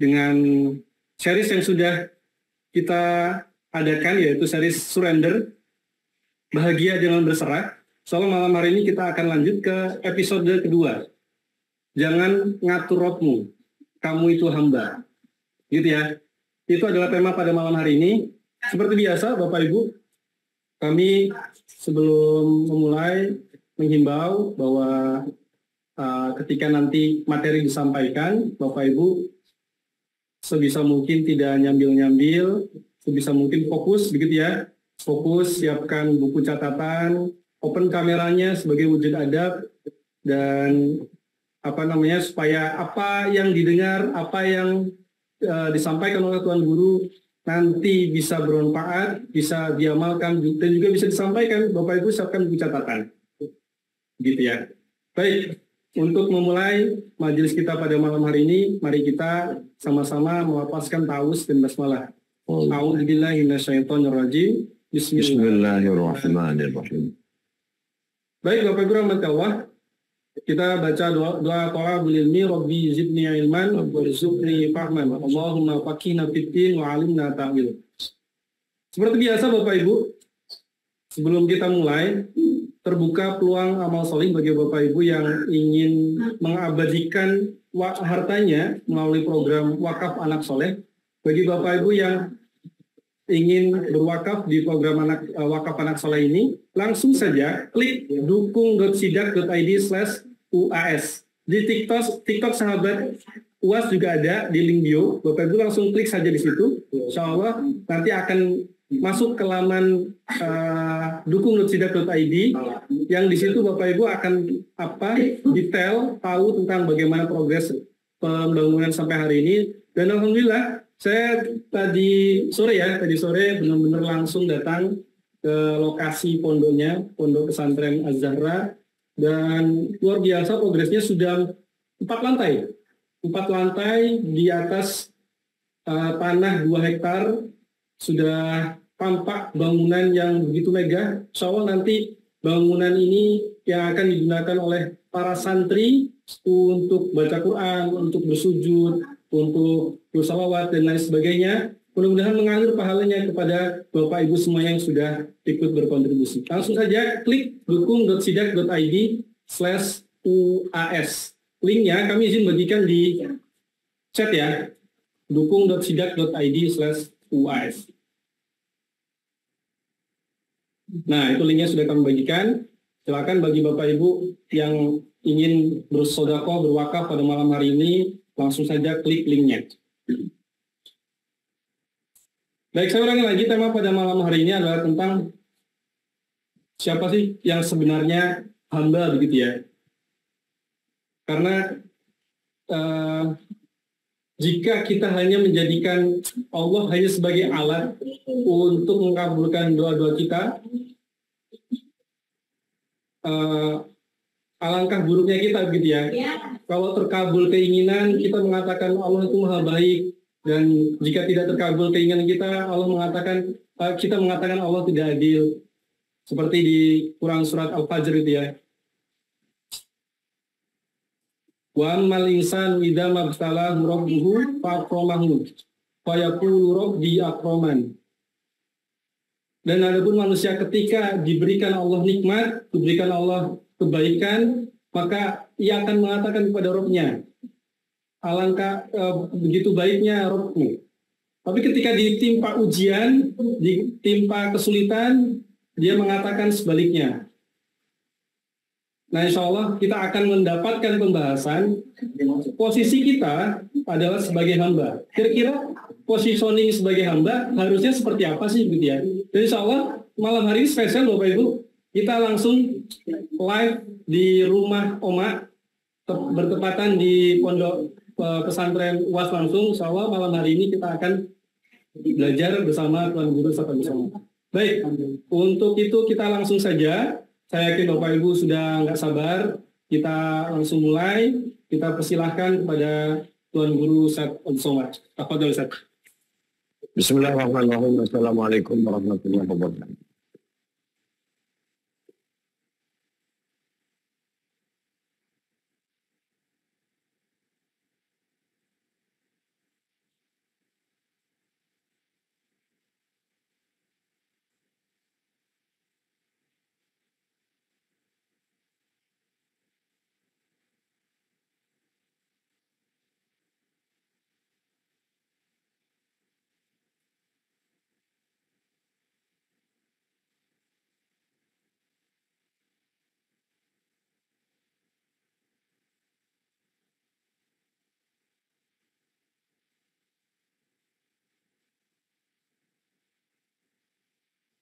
dengan series yang sudah kita adakan yaitu series Surrender Bahagia Jangan Berserah. Soal malam hari ini kita akan lanjut ke episode kedua. Jangan ngatur rohmu, kamu itu hamba. Gitu ya. Itu adalah tema pada malam hari ini. Seperti biasa Bapak Ibu, kami sebelum memulai menghimbau bahwa uh, ketika nanti materi disampaikan, Bapak Ibu sebisa mungkin tidak nyambil-nyambil, sebisa mungkin fokus begitu ya. Fokus, siapkan buku catatan, open kameranya sebagai wujud adab, dan apa namanya supaya apa yang didengar, apa yang e, disampaikan oleh Tuan Guru nanti bisa bermanfaat, bisa diamalkan, dan juga bisa disampaikan. Bapak Ibu siapkan buku catatan. Gitu ya. Baik, untuk memulai majelis kita pada malam hari ini, mari kita sama-sama melepaskan taus dan basmalah. Oh, iya. A'udzubillahi minasyaitonirrajim. Bismillahirrahmanirrahim. Baik Bapak Ibu rahmat Allah, kita baca doa doa talabul ilmi rabbi zidni ilman zidni fahman Allahumma faqihna fid wa alimna ta'wil. Seperti biasa Bapak Ibu, sebelum kita mulai, terbuka peluang amal soleh bagi Bapak Ibu yang ingin mengabadikan hartanya melalui program wakaf anak soleh. Bagi Bapak Ibu yang ingin berwakaf di program anak eh, wakaf anak soleh ini, langsung saja klik dukung.sidak.id slash UAS. Di TikTok, TikTok sahabat UAS juga ada di link bio. Bapak Ibu langsung klik saja di situ. Insya Allah nanti akan masuk ke laman uh, eh, dukung.sidak.id yang di situ Bapak Ibu akan apa detail tahu tentang bagaimana progres pembangunan sampai hari ini dan alhamdulillah saya tadi sore ya tadi sore benar-benar langsung datang ke lokasi pondoknya pondok pesantren az dan luar biasa progresnya sudah empat lantai empat lantai di atas uh, tanah dua hektar sudah tampak bangunan yang begitu megah. Insya Allah nanti bangunan ini yang akan digunakan oleh para santri untuk baca Quran, untuk bersujud, untuk bersalawat dan lain sebagainya. Mudah-mudahan mengalir pahalanya kepada Bapak Ibu semua yang sudah ikut berkontribusi. Langsung saja klik dukung.sidak.id slash UAS. Linknya kami izin bagikan di chat ya. dukung.sidak.id slash UAS. Nah, itu linknya sudah kami bagikan. Silakan bagi Bapak Ibu yang ingin bersodako berwakaf pada malam hari ini, langsung saja klik linknya. Baik, saya ulangi lagi tema pada malam hari ini adalah tentang siapa sih yang sebenarnya hamba begitu ya. Karena uh, jika kita hanya menjadikan Allah hanya sebagai alat untuk mengabulkan doa-doa kita, uh, alangkah buruknya kita gitu ya. ya. Kalau terkabul keinginan, kita mengatakan Allah itu maha baik. Dan jika tidak terkabul keinginan kita, Allah mengatakan uh, kita mengatakan Allah tidak adil. Seperti di kurang surat Al-Fajr itu ya. Wan ammal wida rabbuhu rabbi akraman. Dan adapun manusia ketika diberikan Allah nikmat, diberikan Allah kebaikan, maka ia akan mengatakan kepada Robnya, alangkah e, begitu baiknya Robmu. Tapi ketika ditimpa ujian, ditimpa kesulitan, dia mengatakan sebaliknya, Nah, insya Allah kita akan mendapatkan pembahasan posisi kita adalah sebagai hamba. Kira-kira positioning sebagai hamba harusnya seperti apa sih gitu ya? Dan insya Allah malam hari ini spesial Bapak Ibu, kita langsung live di rumah Oma bertepatan di pondok e, pesantren UAS langsung. Insya Allah malam hari ini kita akan belajar bersama Tuan Guru Sapa Bersama. Baik, untuk itu kita langsung saja saya yakin Bapak Ibu sudah nggak sabar. Kita langsung mulai. Kita persilahkan kepada Tuan Guru Ustaz Omsoma. Apa Ustaz? Bismillahirrahmanirrahim. Assalamualaikum warahmatullahi wabarakatuh.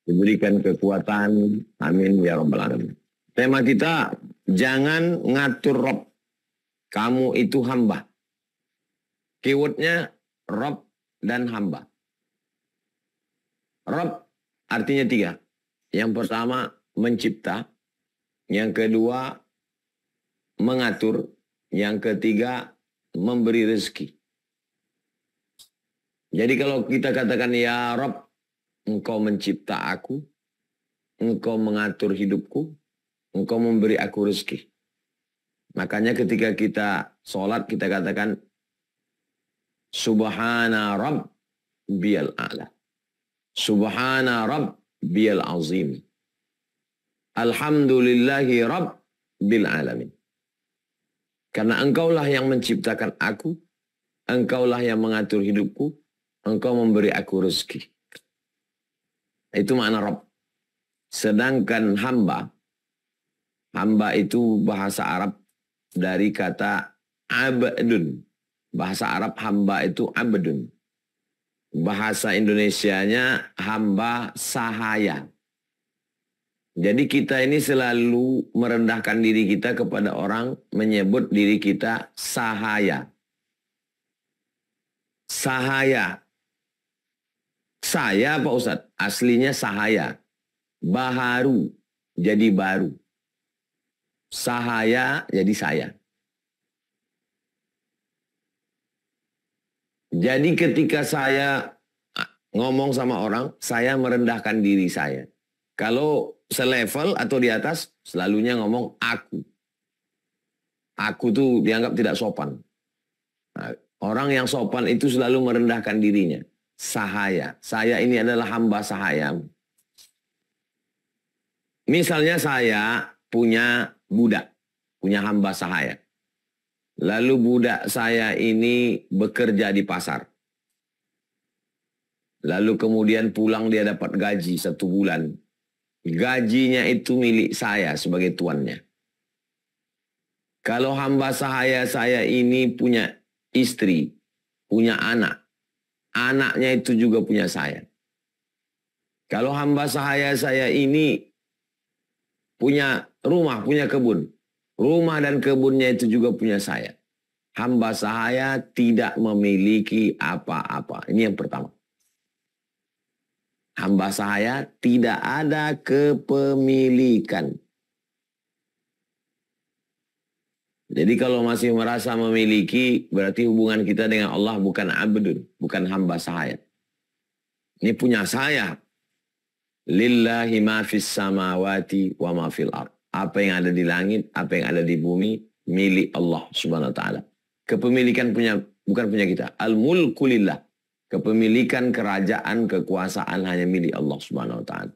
diberikan kekuatan. Amin ya rabbal alamin. Tema kita jangan ngatur Rob. Kamu itu hamba. Keywordnya Rob dan hamba. Rob artinya tiga. Yang pertama mencipta. Yang kedua mengatur. Yang ketiga memberi rezeki. Jadi kalau kita katakan ya Rob Engkau mencipta aku, Engkau mengatur hidupku, Engkau memberi aku rezeki. Makanya ketika kita sholat kita katakan Subhana Rabb biyal a'la. Subhana Rabb biyal azim. Alhamdulillahi Rabb bil alamin. Karena engkaulah yang menciptakan aku, engkaulah yang mengatur hidupku, engkau memberi aku rezeki. Itu makna Rob. Sedangkan hamba, hamba itu bahasa Arab dari kata abdun. Bahasa Arab hamba itu abdun. Bahasa Indonesianya hamba sahaya. Jadi kita ini selalu merendahkan diri kita kepada orang menyebut diri kita sahaya. Sahaya saya Pak Ustadz, aslinya Sahaya. Baharu jadi baru. Sahaya jadi saya. Jadi ketika saya ah, ngomong sama orang, saya merendahkan diri saya. Kalau selevel atau di atas, selalunya ngomong aku. Aku tuh dianggap tidak sopan. Nah, orang yang sopan itu selalu merendahkan dirinya sahaya. Saya ini adalah hamba sahaya. Misalnya saya punya budak, punya hamba sahaya. Lalu budak saya ini bekerja di pasar. Lalu kemudian pulang dia dapat gaji satu bulan. Gajinya itu milik saya sebagai tuannya. Kalau hamba sahaya saya ini punya istri, punya anak. Anaknya itu juga punya saya. Kalau hamba sahaya saya ini punya rumah, punya kebun. Rumah dan kebunnya itu juga punya saya. Hamba sahaya tidak memiliki apa-apa. Ini yang pertama. Hamba sahaya tidak ada kepemilikan. Jadi kalau masih merasa memiliki, berarti hubungan kita dengan Allah bukan abdun, bukan hamba saya. Ini punya saya. Lillahi ma fis samawati wa ma fil ar. Apa yang ada di langit, apa yang ada di bumi, milik Allah subhanahu wa ta'ala. Kepemilikan punya, bukan punya kita. Al-mulku lillah. Kepemilikan, kerajaan, kekuasaan hanya milik Allah subhanahu wa ta'ala.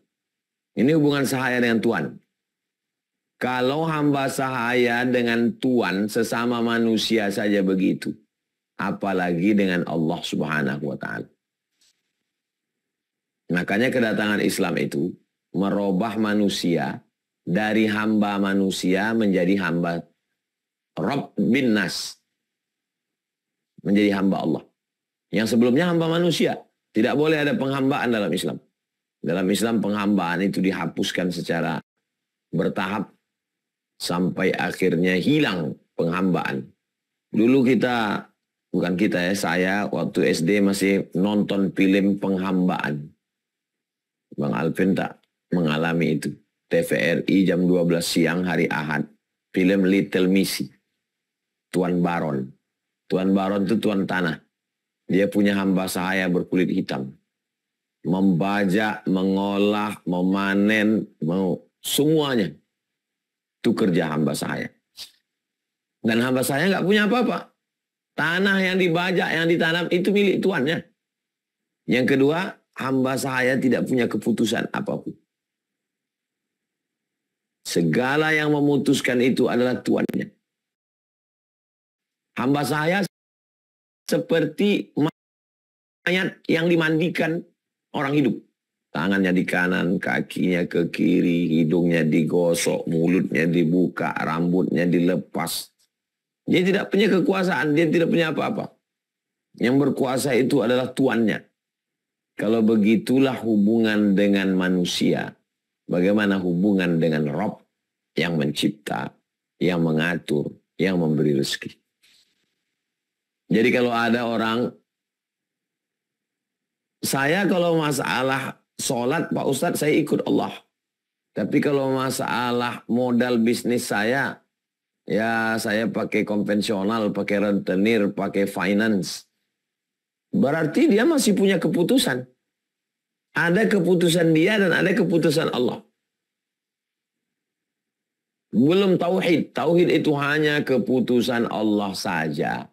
Ini hubungan sahaya dengan Tuhan. Kalau hamba sahaya dengan Tuhan sesama manusia saja begitu. Apalagi dengan Allah subhanahu wa ta'ala. Makanya kedatangan Islam itu merubah manusia dari hamba manusia menjadi hamba Rob bin Nas. Menjadi hamba Allah. Yang sebelumnya hamba manusia. Tidak boleh ada penghambaan dalam Islam. Dalam Islam penghambaan itu dihapuskan secara bertahap sampai akhirnya hilang penghambaan. Dulu kita, bukan kita ya, saya waktu SD masih nonton film penghambaan. Bang Alvin tak mengalami itu. TVRI jam 12 siang hari Ahad. Film Little Missy. Tuan Baron. Tuan Baron itu tuan tanah. Dia punya hamba sahaya berkulit hitam. Membajak, mengolah, memanen, mau semuanya itu kerja hamba saya. Dan hamba saya nggak punya apa-apa. Tanah yang dibajak, yang ditanam itu milik tuannya. Yang kedua, hamba saya tidak punya keputusan apapun. Segala yang memutuskan itu adalah tuannya. Hamba saya seperti mayat yang dimandikan orang hidup tangannya di kanan, kakinya ke kiri, hidungnya digosok, mulutnya dibuka, rambutnya dilepas. Dia tidak punya kekuasaan, dia tidak punya apa-apa. Yang berkuasa itu adalah tuannya. Kalau begitulah hubungan dengan manusia. Bagaimana hubungan dengan Rob yang mencipta, yang mengatur, yang memberi rezeki. Jadi kalau ada orang, saya kalau masalah Sholat Pak Ustadz saya ikut Allah. Tapi kalau masalah modal bisnis saya, ya saya pakai konvensional, pakai rentenir, pakai finance. Berarti dia masih punya keputusan. Ada keputusan dia dan ada keputusan Allah. Belum tauhid. Tauhid itu hanya keputusan Allah saja.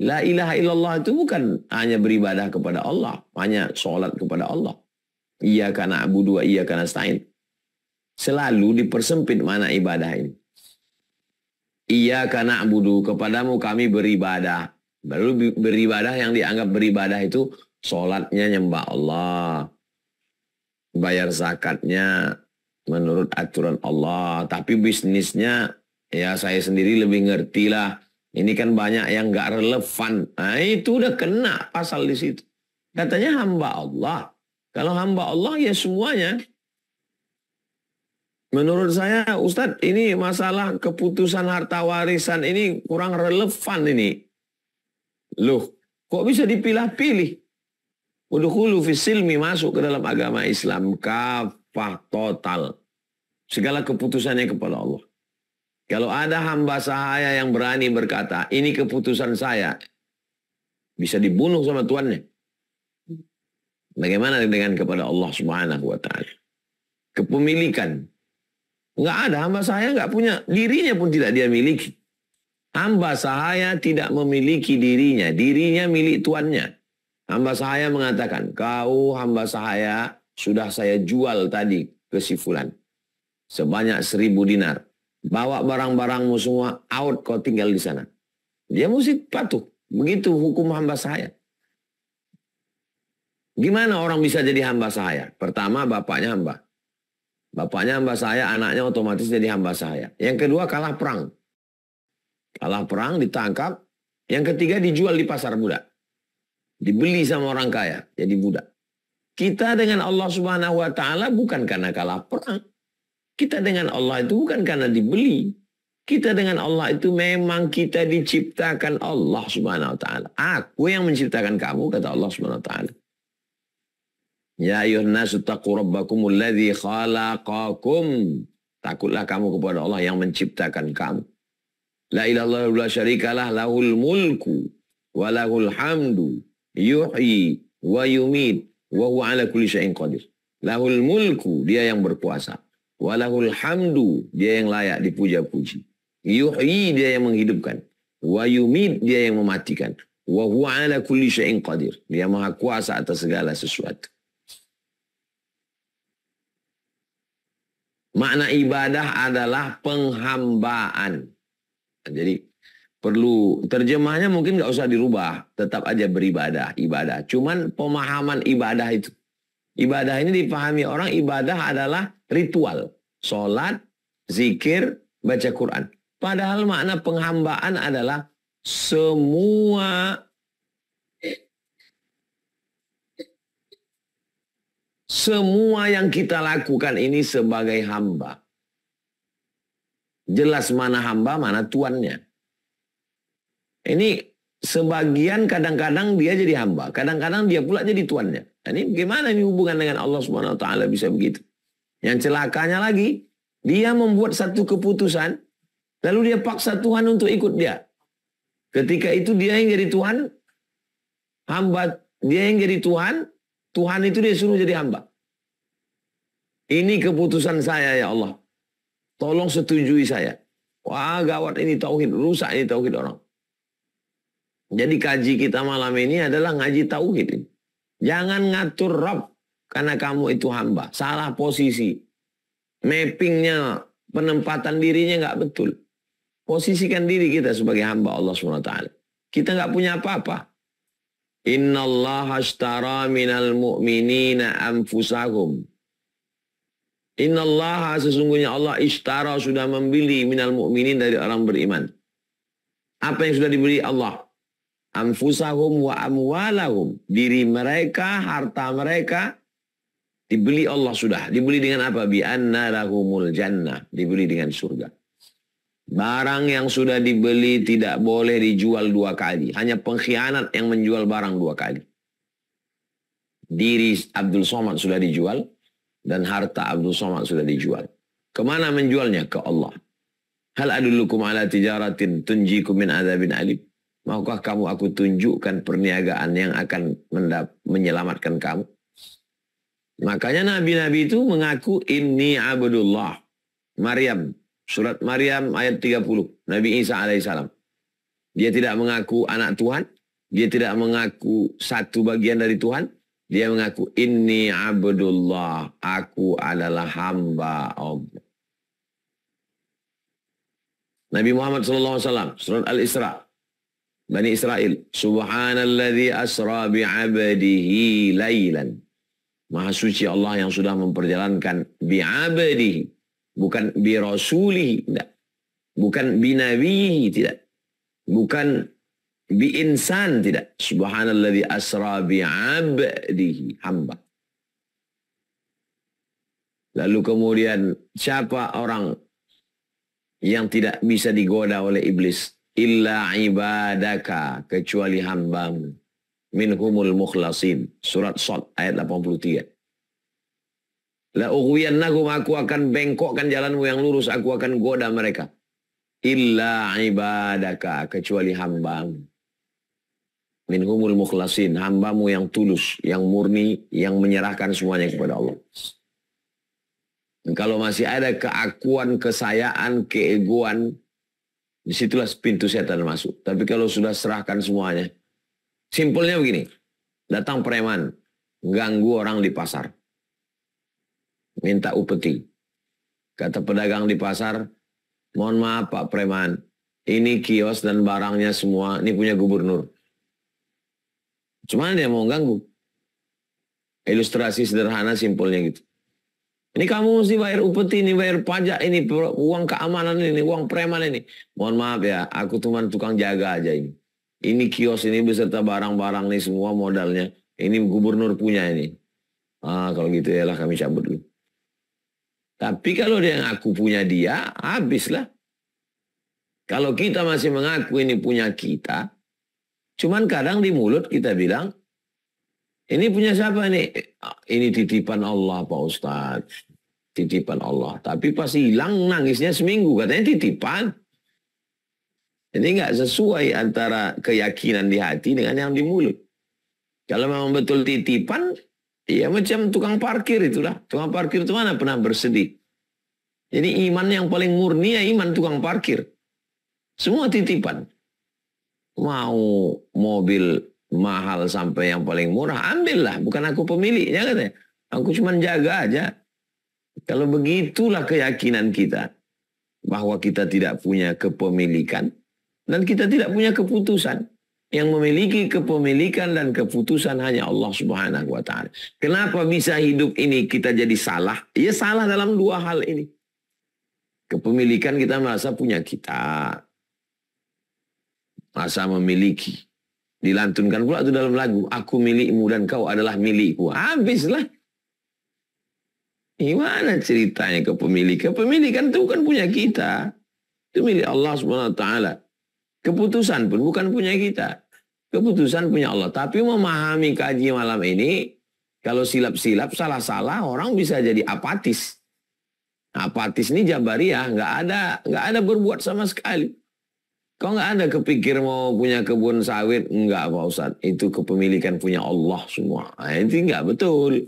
La ilaha illallah itu bukan hanya beribadah kepada Allah, hanya sholat kepada Allah. Iya karena Abu dua, iya karena Stain. Selalu dipersempit mana ibadah ini. Iya karena Abudu kepadamu kami beribadah. baru beribadah yang dianggap beribadah itu sholatnya nyembah Allah. Bayar zakatnya menurut aturan Allah. Tapi bisnisnya ya saya sendiri lebih ngerti lah. Ini kan banyak yang gak relevan. Nah, itu udah kena pasal di situ. Katanya hamba Allah. Kalau hamba Allah ya semuanya. Menurut saya Ustadz ini masalah keputusan harta warisan ini kurang relevan ini. Loh, kok bisa dipilah-pilih? Udhulu fisilmi masuk ke dalam agama Islam kafah total. Segala keputusannya kepada Allah. Kalau ada hamba sahaya yang berani berkata, ini keputusan saya. Bisa dibunuh sama tuannya. Bagaimana dengan kepada Allah Subhanahu wa taala? Kepemilikan. Enggak ada hamba saya enggak punya, dirinya pun tidak dia miliki. Hamba sahaya tidak memiliki dirinya, dirinya milik tuannya. Hamba sahaya mengatakan, "Kau hamba sahaya sudah saya jual tadi ke si fulan sebanyak seribu dinar. Bawa barang-barangmu semua out kau tinggal di sana." Dia mesti patuh. Begitu hukum hamba sahaya. Gimana orang bisa jadi hamba saya? Pertama, bapaknya hamba. Bapaknya hamba saya, anaknya otomatis jadi hamba saya. Yang kedua, kalah perang. Kalah perang, ditangkap. Yang ketiga, dijual di pasar budak. Dibeli sama orang kaya, jadi budak. Kita dengan Allah Subhanahu wa Ta'ala bukan karena kalah perang. Kita dengan Allah itu bukan karena dibeli. Kita dengan Allah itu memang kita diciptakan Allah Subhanahu wa Ta'ala. Aku yang menciptakan kamu, kata Allah Subhanahu wa Ta'ala. Ya ayuhan nasu taqu rabbakum alladhi khalaqakum. Takutlah kamu kepada Allah yang menciptakan kamu. La ilaha la syarikalah lahul mulku wa lahul hamdu yuhyi wa yumit wa huwa ala kulli syai'in qadir. Lahul mulku dia yang berkuasa. Wa lahul hamdu dia yang layak dipuja-puji. Yuhyi dia yang menghidupkan. Wa yumit dia yang mematikan. Wa huwa ala kulli syai'in qadir. Dia maha kuasa atas segala sesuatu. Makna ibadah adalah penghambaan. Nah, jadi perlu terjemahnya mungkin nggak usah dirubah, tetap aja beribadah, ibadah. Cuman pemahaman ibadah itu. Ibadah ini dipahami orang ibadah adalah ritual, sholat, zikir, baca Quran. Padahal makna penghambaan adalah semua Semua yang kita lakukan ini sebagai hamba. Jelas mana hamba, mana tuannya. Ini sebagian kadang-kadang dia jadi hamba, kadang-kadang dia pula jadi tuannya. Nah, ini bagaimana ini hubungan dengan Allah Subhanahu wa taala bisa begitu? Yang celakanya lagi, dia membuat satu keputusan lalu dia paksa Tuhan untuk ikut dia. Ketika itu dia yang jadi Tuhan, hamba dia yang jadi Tuhan, Tuhan itu dia suruh jadi hamba. Ini keputusan saya ya Allah. Tolong setujui saya. Wah gawat ini tauhid, rusak ini tauhid orang. Jadi kaji kita malam ini adalah ngaji tauhid. Jangan ngatur Rob karena kamu itu hamba. Salah posisi. Mappingnya, penempatan dirinya nggak betul. Posisikan diri kita sebagai hamba Allah SWT. Kita nggak punya apa-apa. Inna Allah ashtara minal mu'minina anfusahum. Inna Allah sesungguhnya Allah ishtara sudah membeli minal mu'minin dari orang beriman. Apa yang sudah dibeli Allah? Anfusahum wa amwalahum. Diri mereka, harta mereka, dibeli Allah sudah. Dibeli dengan apa? Bi anna lahumul jannah. Dibeli dengan surga. Barang yang sudah dibeli tidak boleh dijual dua kali. Hanya pengkhianat yang menjual barang dua kali. Diri Abdul Somad sudah dijual dan harta Abdul Somad sudah dijual. Kemana menjualnya? Ke Allah. Hal adullukum ala tijaratin tunjikum min adabin alib. Maukah kamu aku tunjukkan perniagaan yang akan menyelamatkan kamu? Makanya nabi-nabi itu mengaku ini Abdullah. Maryam Surat Maryam ayat 30. Nabi Isa alaihissalam. Dia tidak mengaku anak Tuhan. Dia tidak mengaku satu bagian dari Tuhan. Dia mengaku, ini abdullah. Aku adalah hamba Allah. Nabi Muhammad SAW, surat Al-Isra, Bani Israel, Subhanalladzi asra bi'abadihi laylan. Maha suci Allah yang sudah memperjalankan bi'abadihi bukan bi rasuli tidak bukan bi nabi tidak bukan bi insan tidak subhanalladzi asra bi abdihi hamba lalu kemudian siapa orang yang tidak bisa digoda oleh iblis illa ibadaka kecuali hambamu minhumul mukhlasin surat Sot ayat 83 La ughwiyannahum aku akan bengkokkan jalanmu yang lurus, aku akan goda mereka. Illa ibadaka, kecuali hambamu. Minhumul mukhlasin, hambamu yang tulus, yang murni, yang menyerahkan semuanya kepada Allah. Dan kalau masih ada keakuan, kesayaan, keegoan, disitulah pintu setan masuk. Tapi kalau sudah serahkan semuanya, simpelnya begini, datang preman, ganggu orang di pasar minta upeti. Kata pedagang di pasar, mohon maaf Pak Preman, ini kios dan barangnya semua, ini punya gubernur. Cuman dia mau ganggu. Ilustrasi sederhana simpelnya gitu. Ini kamu mesti bayar upeti, ini bayar pajak, ini uang keamanan ini, uang preman ini. Mohon maaf ya, aku cuma tukang jaga aja ini. Ini kios ini beserta barang-barang ini semua modalnya. Ini gubernur punya ini. Ah, kalau gitu ya lah kami cabut dulu. Tapi kalau dia ngaku punya dia, habislah. Kalau kita masih mengaku ini punya kita, cuman kadang di mulut kita bilang, ini punya siapa nih? Ini titipan Allah Pak Ustadz. Titipan Allah. Tapi pas hilang nangisnya seminggu, katanya titipan. ini nggak sesuai antara keyakinan di hati dengan yang di mulut. Kalau memang betul titipan, Iya macam tukang parkir itulah. Tukang parkir itu mana pernah bersedih. Jadi iman yang paling murni ya iman tukang parkir. Semua titipan. Mau mobil mahal sampai yang paling murah, ambillah. Bukan aku pemiliknya katanya. Aku cuma jaga aja. Kalau begitulah keyakinan kita. Bahwa kita tidak punya kepemilikan. Dan kita tidak punya keputusan. Yang memiliki kepemilikan dan keputusan hanya Allah Subhanahu wa taala. Kenapa bisa hidup ini kita jadi salah? Ya salah dalam dua hal ini. Kepemilikan kita merasa punya kita. masa memiliki. Dilantunkan pula itu dalam lagu. Aku milikmu dan kau adalah milikku. Habislah. Gimana ceritanya kepemilikan? Kepemilikan itu bukan punya kita. Itu milik Allah SWT. Keputusan pun bukan punya kita. Keputusan punya Allah. Tapi memahami kaji malam ini, kalau silap-silap, salah-salah, orang bisa jadi apatis. Apatis ini jabariyah, nggak ada, nggak ada berbuat sama sekali. Kau nggak ada kepikir mau punya kebun sawit? Nggak, Pak Ustadz. Itu kepemilikan punya Allah semua. Nah, itu nggak betul.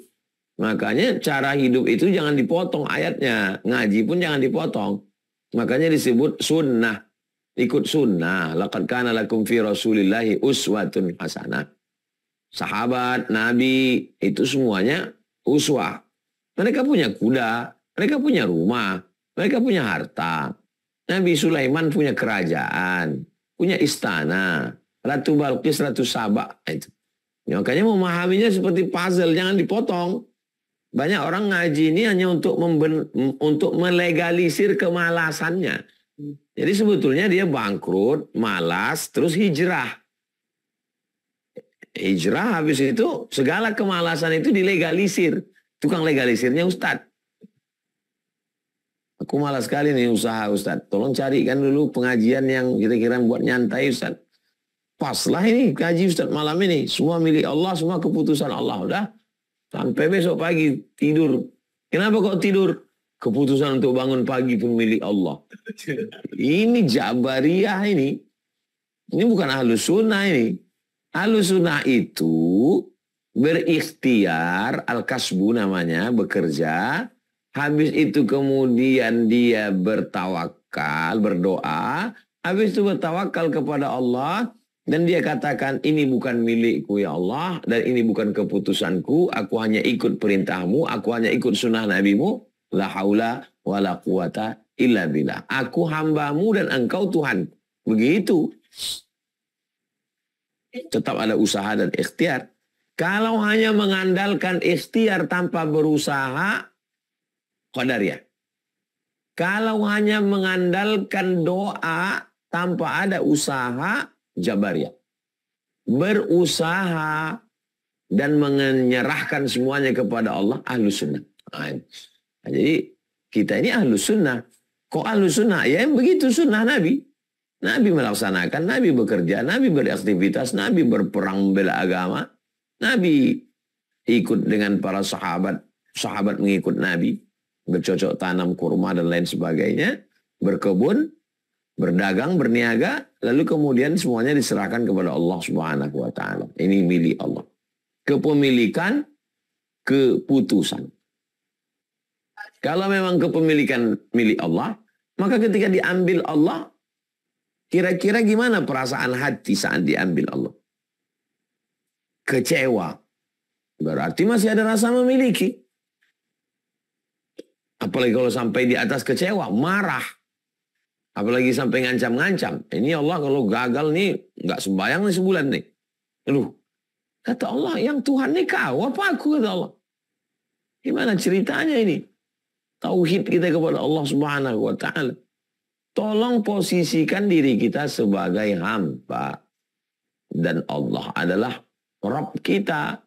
Makanya cara hidup itu jangan dipotong ayatnya. Ngaji pun jangan dipotong. Makanya disebut sunnah ikut sunnah. Laqad kana lakum fi rasulillahi uswatun hasanah. Sahabat, nabi, itu semuanya uswah. Mereka punya kuda, mereka punya rumah, mereka punya harta. Nabi Sulaiman punya kerajaan, punya istana. Ratu Balkis, Ratu Sabak. Nah itu. Ya, makanya memahaminya seperti puzzle, jangan dipotong. Banyak orang ngaji ini hanya untuk memben, untuk melegalisir kemalasannya. Jadi sebetulnya dia bangkrut, malas, terus hijrah. Hijrah habis itu segala kemalasan itu dilegalisir. Tukang legalisirnya Ustad. Aku malas sekali nih usaha Ustad. Tolong carikan dulu pengajian yang kira-kira buat nyantai Ustad. Paslah ini kaji Ustad malam ini. Semua milik Allah, semua keputusan Allah. Udah sampai besok pagi tidur. Kenapa kok tidur? Keputusan untuk bangun pagi pun milik Allah. Ini Jabariyah ini. Ini bukan ahlus sunnah ini. Ahlus sunnah itu berikhtiar, al-kasbu namanya, bekerja. Habis itu kemudian dia bertawakal, berdoa. Habis itu bertawakal kepada Allah. Dan dia katakan, ini bukan milikku ya Allah, dan ini bukan keputusanku, aku hanya ikut perintahmu, aku hanya ikut sunnah nabimu. La haula wa la quwata illa billah. Aku hambamu dan engkau Tuhan. Begitu. Tetap ada usaha dan ikhtiar. Kalau hanya mengandalkan ikhtiar tanpa berusaha, ya Kalau hanya mengandalkan doa tanpa ada usaha, ya. Berusaha dan menyerahkan semuanya kepada Allah, ahlu sunnah. Nah, jadi kita ini ahlus sunnah. Kok ahlus sunnah? Ya begitu sunnah Nabi. Nabi melaksanakan, Nabi bekerja, Nabi beraktivitas, Nabi berperang membela agama. Nabi ikut dengan para sahabat, sahabat mengikut Nabi. Bercocok tanam kurma dan lain sebagainya. Berkebun, berdagang, berniaga, lalu kemudian semuanya diserahkan kepada Allah Subhanahu wa taala. Ini milik Allah. Kepemilikan keputusan. Kalau memang kepemilikan milik Allah, maka ketika diambil Allah, kira-kira gimana perasaan hati saat diambil Allah? Kecewa. Berarti masih ada rasa memiliki. Apalagi kalau sampai di atas kecewa, marah. Apalagi sampai ngancam-ngancam. Ini Allah kalau gagal nih, nggak sembayang nih sebulan nih. Aduh, kata Allah, yang Tuhan nih kau, apa aku kata Allah. Gimana ceritanya ini? tauhid kita kepada Allah Subhanahu wa taala. Tolong posisikan diri kita sebagai hamba dan Allah adalah Rabb kita.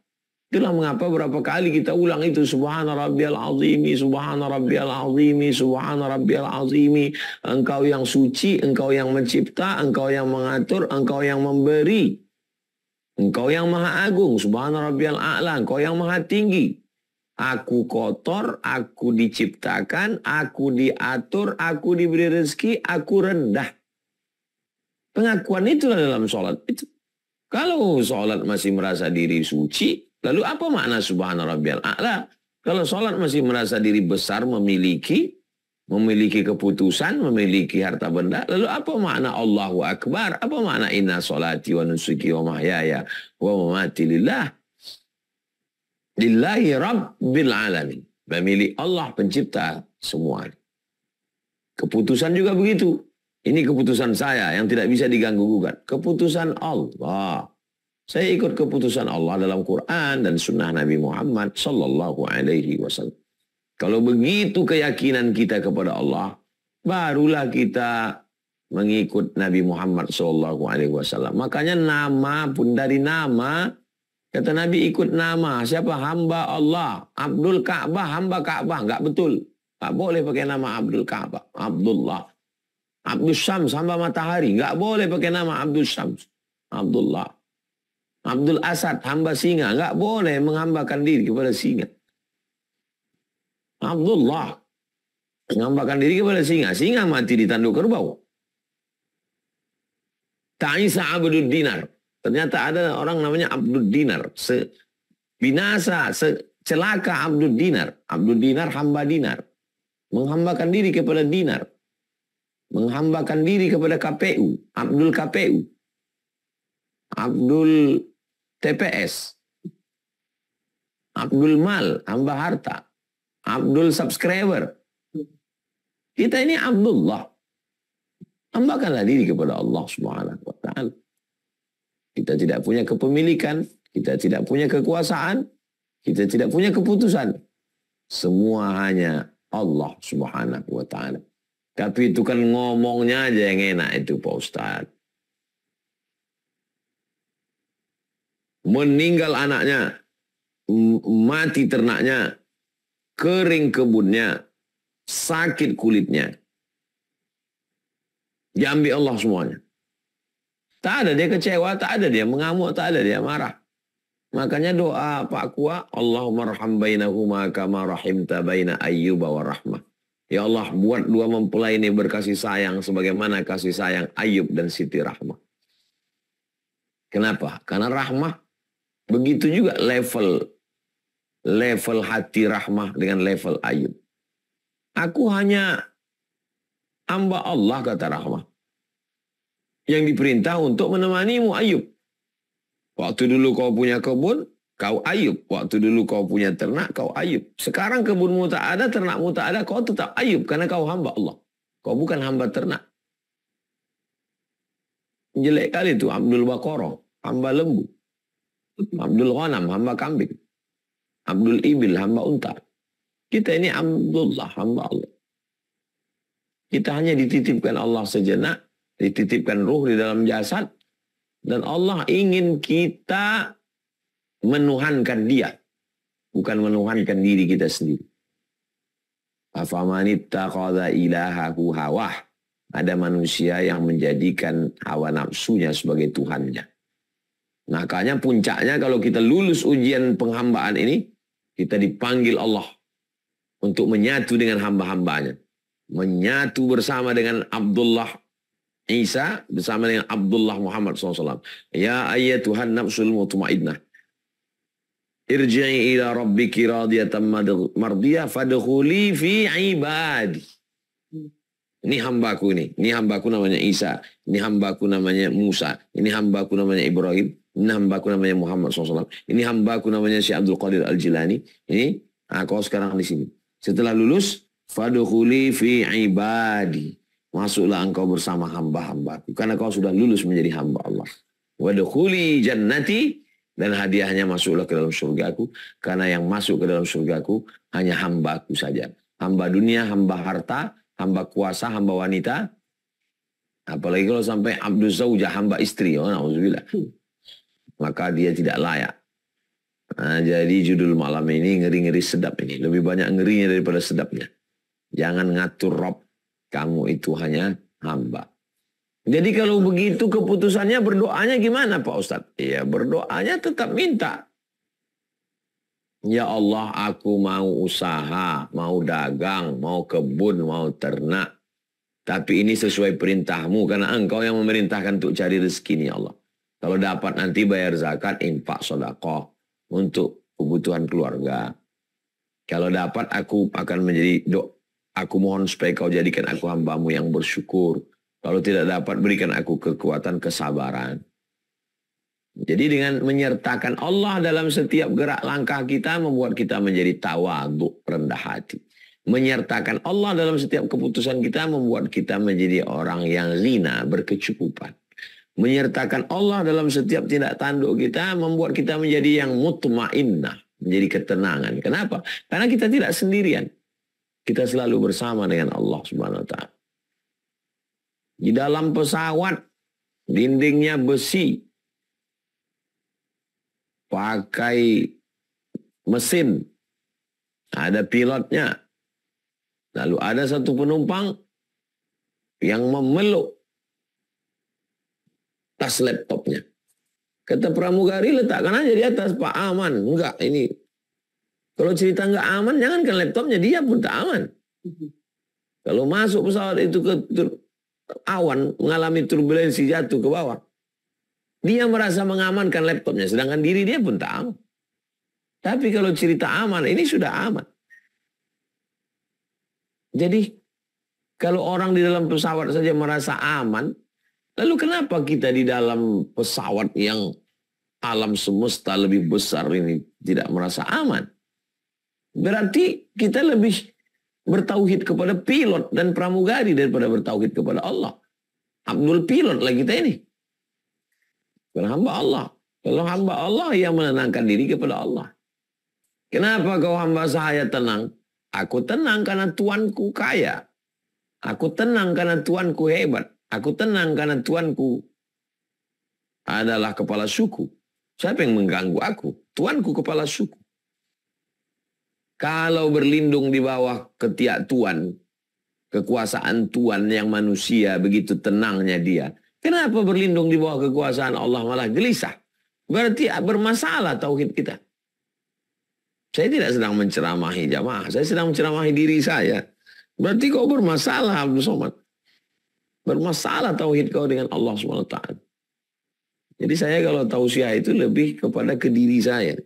Itulah mengapa berapa kali kita ulang itu Subhana Rabbiyal Azimi, Subhana Rabbiyal Azimi, Subhana Rabbiyal Azimi. Engkau yang suci, engkau yang mencipta, engkau yang mengatur, engkau yang memberi. Engkau yang maha agung, Subhana Rabbiyal A'la, engkau yang maha tinggi. Aku kotor, aku diciptakan, aku diatur, aku diberi rezeki, aku rendah. Pengakuan itu dalam sholat itu. Kalau sholat masih merasa diri suci, lalu apa makna subhanallah biar a'la? Kalau sholat masih merasa diri besar, memiliki, memiliki keputusan, memiliki harta benda, lalu apa makna Allahu Akbar? Apa makna inna sholati wa nusuki wa mahyaya wa mamati lillah? Lillahi Rabbil Alamin. Memilih Allah pencipta semua. Keputusan juga begitu. Ini keputusan saya yang tidak bisa diganggu gugat. Keputusan Allah. Saya ikut keputusan Allah dalam Quran dan sunnah Nabi Muhammad Sallallahu Alaihi Wasallam. Kalau begitu keyakinan kita kepada Allah, barulah kita mengikut Nabi Muhammad Sallallahu Alaihi Wasallam. Makanya nama pun dari nama Kata Nabi ikut nama. Siapa? Hamba Allah. Abdul Ka'bah, hamba Ka'bah. Enggak betul. Enggak boleh pakai nama Abdul Ka'bah. Abdullah. Abdul Syams, hamba matahari. Enggak boleh pakai nama Abdul Syams. Abdullah. Abdul Asad, hamba singa. Enggak boleh menghambakan diri kepada singa. Abdullah. Menghambakan diri kepada singa. Singa mati di tanduk kerbau. Ta'isa Abdul Dinar. Ternyata ada orang namanya Abdul Dinar. Se binasa, celaka Abdul Dinar. Abdul Dinar hamba dinar. Menghambakan diri kepada dinar. Menghambakan diri kepada KPU. Abdul KPU. Abdul TPS. Abdul Mal, hamba harta. Abdul subscriber. Kita ini Abdullah. Hambakanlah diri kepada Allah Subhanahu wa taala. Kita tidak punya kepemilikan, kita tidak punya kekuasaan, kita tidak punya keputusan. Semua hanya Allah Subhanahu wa taala. Tapi itu kan ngomongnya aja yang enak itu Pak Ustaz. Meninggal anaknya, mati ternaknya, kering kebunnya, sakit kulitnya. Diambil Allah semuanya. Tak ada dia kecewa, tak ada dia mengamuk, tak ada dia marah. Makanya doa Pak Kua, Allahumma rahim bainahuma kama rahimta baina ayyuba wa rahmah. Ya Allah, buat dua mempelai ini berkasih sayang sebagaimana kasih sayang Ayub dan Siti Rahmah. Kenapa? Karena rahmah begitu juga level level hati rahmah dengan level Ayub. Aku hanya hamba Allah kata rahmah yang diperintah untuk menemanimu Ayub. Waktu dulu kau punya kebun, kau Ayub. Waktu dulu kau punya ternak, kau Ayub. Sekarang kebunmu tak ada, ternakmu tak ada, kau tetap Ayub karena kau hamba Allah. Kau bukan hamba ternak. Jelek kali itu Abdul Bakoro, hamba lembu. Abdul Ghanam, hamba kambing. Abdul Ibil, hamba unta. Kita ini Abdullah, hamba Allah. Kita hanya dititipkan Allah sejenak dititipkan ruh di dalam jasad dan Allah ingin kita menuhankan dia bukan menuhankan diri kita sendiri afamanittakadha ilahahu hawah ada manusia yang menjadikan hawa nafsunya sebagai Tuhannya. Makanya puncaknya kalau kita lulus ujian penghambaan ini, kita dipanggil Allah untuk menyatu dengan hamba-hambanya. Menyatu bersama dengan Abdullah Isa bersama dengan Abdullah Muhammad SAW. Ya ayat ayatuhan nafsul mutmainnah. Irji'i ila rabbiki radiyatan mardiyah fadkhuli fi ibadi. Ini hambaku ini. Ini hambaku namanya Isa. Ini hambaku namanya Musa. Ini hambaku namanya Ibrahim. Ini hambaku namanya Muhammad SAW. Ini hambaku namanya si Abdul Qadir Al-Jilani. Ini, aku ah, sekarang di sini. Setelah lulus, fadkhuli fi ibadi. Masuklah engkau bersama hamba-hambaku. Karena kau sudah lulus menjadi hamba Allah. Wadukhuli jannati. Dan hadiahnya masuklah ke dalam surgaku. Karena yang masuk ke dalam surgaku hanya hambaku saja. Hamba dunia, hamba harta, hamba kuasa, hamba wanita. Apalagi kalau sampai abdul zaujah, hamba istri. Oh, Maka dia tidak layak. Nah, jadi judul malam ini ngeri-ngeri sedap ini. Lebih banyak ngerinya daripada sedapnya. Jangan ngatur Rob kamu itu hanya hamba. Jadi kalau begitu keputusannya berdoanya gimana Pak Ustadz? Ya berdoanya tetap minta. Ya Allah aku mau usaha, mau dagang, mau kebun, mau ternak. Tapi ini sesuai perintahmu karena engkau yang memerintahkan untuk cari rezeki ya Allah. Kalau dapat nanti bayar zakat, infak, sodakoh untuk kebutuhan keluarga. Kalau dapat aku akan menjadi do Aku mohon supaya kau jadikan aku hambamu yang bersyukur. Kalau tidak dapat, berikan aku kekuatan kesabaran. Jadi dengan menyertakan Allah dalam setiap gerak langkah kita membuat kita menjadi tawaduk rendah hati. Menyertakan Allah dalam setiap keputusan kita membuat kita menjadi orang yang zina berkecukupan. Menyertakan Allah dalam setiap tindak tanduk kita membuat kita menjadi yang mutmainnah, menjadi ketenangan. Kenapa? Karena kita tidak sendirian. Kita selalu bersama dengan Allah Subhanahu wa taala. Di dalam pesawat dindingnya besi. Pakai mesin. Ada pilotnya. Lalu ada satu penumpang yang memeluk tas laptopnya. Kata pramugari letakkan aja di atas Pak aman. Enggak ini kalau cerita nggak aman, jangan jangankan laptopnya, dia pun tak aman. Mhm. Kalau masuk pesawat itu ke awan, mengalami turbulensi jatuh ke bawah. Dia merasa mengamankan laptopnya, sedangkan diri dia pun tak aman. Tapi kalau cerita aman, ini sudah aman. Jadi, kalau orang di dalam pesawat saja merasa aman, lalu kenapa kita di dalam pesawat yang alam semesta lebih besar ini tidak merasa aman? Berarti kita lebih bertauhid kepada pilot dan pramugari daripada bertauhid kepada Allah. Abdul pilot lagi kita ini. hamba Allah. Kalau hamba Allah yang menenangkan diri kepada Allah. Kenapa kau hamba sahaya tenang? Aku tenang karena Tuanku kaya. Aku tenang karena Tuanku hebat. Aku tenang karena Tuanku adalah kepala suku. Siapa yang mengganggu aku? Tuanku kepala suku. Kalau berlindung di bawah ketiak Tuhan, kekuasaan Tuhan yang manusia begitu tenangnya dia. Kenapa berlindung di bawah kekuasaan Allah malah gelisah? Berarti bermasalah tauhid kita. Saya tidak sedang menceramahi jamaah, saya sedang menceramahi diri saya. Berarti kau bermasalah Abdul Somad. Bermasalah tauhid kau dengan Allah SWT. Jadi saya kalau tausiah itu lebih kepada ke diri saya.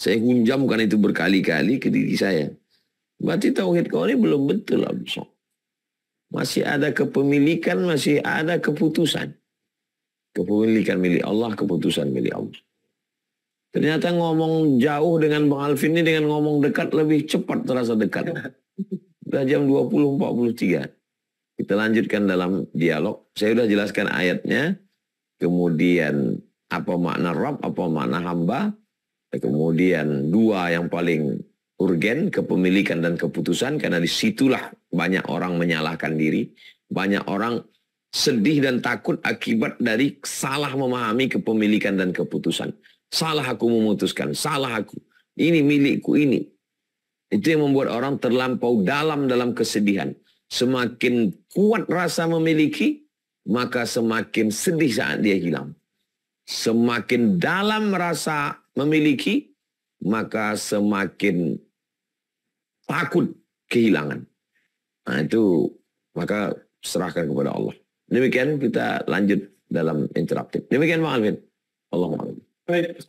Saya gunjamkan itu berkali-kali ke diri saya. Berarti tauhid kau ini belum betul Abu Masih ada kepemilikan, masih ada keputusan. Kepemilikan milik Allah, keputusan milik Allah. Ternyata ngomong jauh dengan Bang Alvin ini dengan ngomong dekat lebih cepat terasa dekat. Udah jam 20.43. Kita lanjutkan dalam dialog. Saya sudah jelaskan ayatnya. Kemudian apa makna Rob, apa makna hamba. Kemudian dua yang paling urgen kepemilikan dan keputusan karena disitulah banyak orang menyalahkan diri, banyak orang sedih dan takut akibat dari salah memahami kepemilikan dan keputusan. Salah aku memutuskan, salah aku. Ini milikku ini. Itu yang membuat orang terlampau dalam dalam kesedihan. Semakin kuat rasa memiliki, maka semakin sedih saat dia hilang. Semakin dalam rasa memiliki, maka semakin takut kehilangan. Nah, itu maka serahkan kepada Allah. Demikian kita lanjut dalam interaktif. Demikian Pak Alvin. Allah Baik.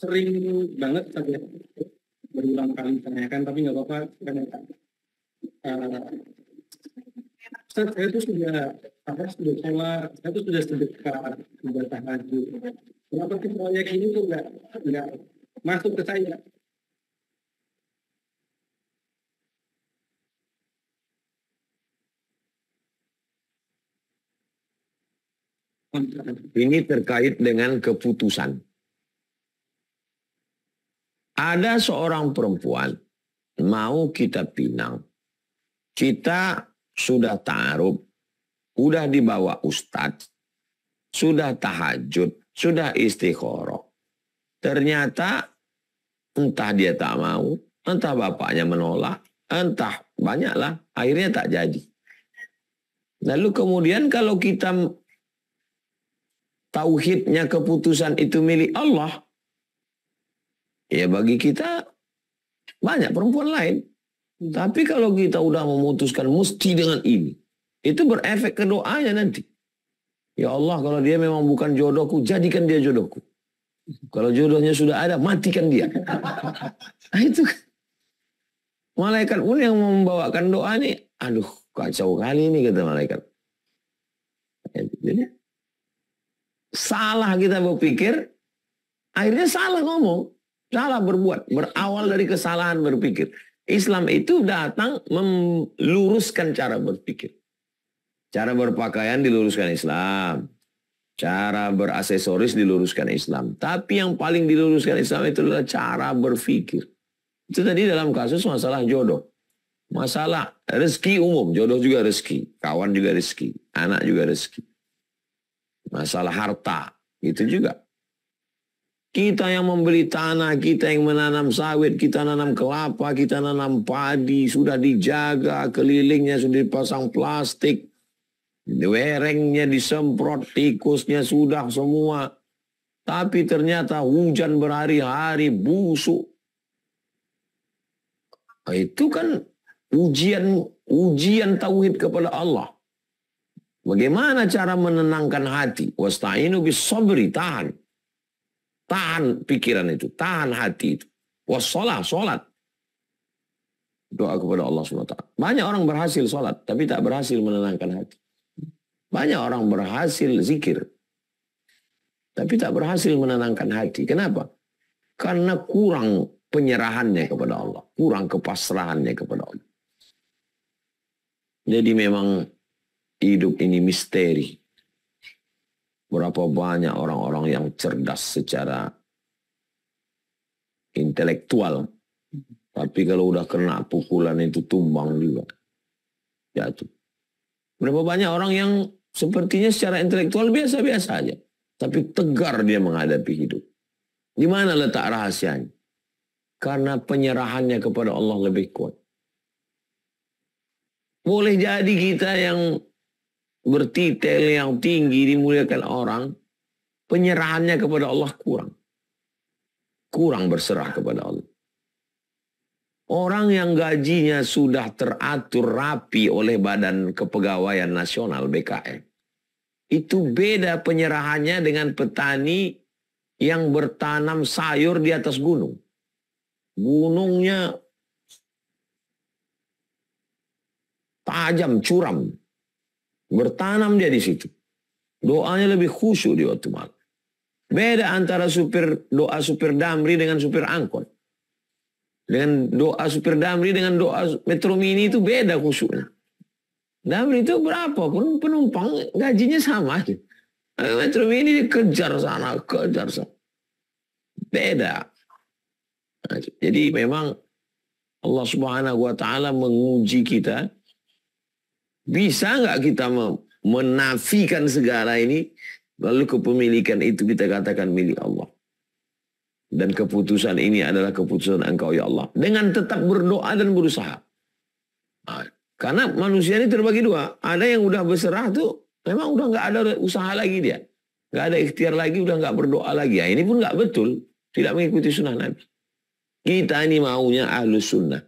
sering banget saya berulang kali tanyakan tapi nggak apa-apa karena ya, uh, eh, saya, saya itu sudah apa sudah solar, saya itu sudah sedekah sudah tahajud kenapa sih proyek ini tuh nggak nggak masuk ke saya Ini terkait dengan keputusan. Ada seorang perempuan mau kita pinang. Kita sudah taruh, sudah dibawa ustadz, sudah tahajud, sudah istiqoroh. Ternyata entah dia tak mau, entah bapaknya menolak, entah banyaklah, akhirnya tak jadi. Lalu kemudian kalau kita tauhidnya keputusan itu milik Allah, Ya bagi kita banyak perempuan lain. Hmm. Tapi kalau kita udah memutuskan mesti dengan ini, itu berefek ke doanya nanti. Ya Allah, kalau dia memang bukan jodohku, jadikan dia jodohku. Kalau jodohnya sudah ada, matikan dia. Nah, itu kan. malaikat pun yang membawakan doa ini, aduh kacau kali ini kata malaikat. Ya, jadi, salah kita berpikir, akhirnya salah ngomong. Salah berbuat, berawal dari kesalahan berpikir. Islam itu datang meluruskan cara berpikir. Cara berpakaian diluruskan Islam. Cara beraksesoris diluruskan Islam. Tapi yang paling diluruskan Islam itu adalah cara berpikir. Itu tadi dalam kasus masalah jodoh. Masalah rezeki umum. Jodoh juga rezeki. Kawan juga rezeki. Anak juga rezeki. Masalah harta. Itu juga. Kita yang membeli tanah, kita yang menanam sawit, kita nanam kelapa, kita nanam padi, sudah dijaga, kelilingnya sudah dipasang plastik, werengnya disemprot, tikusnya sudah semua. Tapi ternyata hujan berhari-hari busuk. itu kan ujian ujian tauhid kepada Allah. Bagaimana cara menenangkan hati? Wasta'inu bis sabri, tahan. Tahan pikiran itu, tahan hati itu. Wassalah, sholat. Doa kepada Allah SWT. Banyak orang berhasil sholat, tapi tak berhasil menenangkan hati. Banyak orang berhasil zikir. Tapi tak berhasil menenangkan hati. Kenapa? Karena kurang penyerahannya kepada Allah. Kurang kepasrahannya kepada Allah. Jadi memang hidup ini misteri. Berapa banyak orang-orang yang cerdas secara intelektual. Tapi kalau udah kena pukulan itu tumbang juga. Jatuh. Berapa banyak orang yang sepertinya secara intelektual biasa-biasa aja. Tapi tegar dia menghadapi hidup. Di mana letak rahasianya? Karena penyerahannya kepada Allah lebih kuat. Boleh jadi kita yang bertitel yang tinggi dimuliakan orang, penyerahannya kepada Allah kurang. Kurang berserah kepada Allah. Orang yang gajinya sudah teratur rapi oleh Badan Kepegawaian Nasional BKN. Itu beda penyerahannya dengan petani yang bertanam sayur di atas gunung. Gunungnya tajam, curam. Bertanam dia di situ. Doanya lebih khusyuk di waktu malam. Beda antara supir doa supir damri dengan supir angkot. Dengan doa supir damri dengan doa metro mini itu beda khusyuknya. Damri itu berapa pun penumpang gajinya sama eh, Metro mini kejar sana, kejar sana. Beda. Jadi memang Allah Subhanahu wa taala menguji kita bisa nggak kita menafikan segala ini? Lalu kepemilikan itu kita katakan milik Allah. Dan keputusan ini adalah keputusan engkau ya Allah. Dengan tetap berdoa dan berusaha. Nah, karena manusia ini terbagi dua. Ada yang udah berserah tuh memang udah nggak ada usaha lagi dia. Nggak ada ikhtiar lagi, udah nggak berdoa lagi. Ya, ini pun nggak betul. Tidak mengikuti sunnah Nabi. Kita ini maunya ahlus sunnah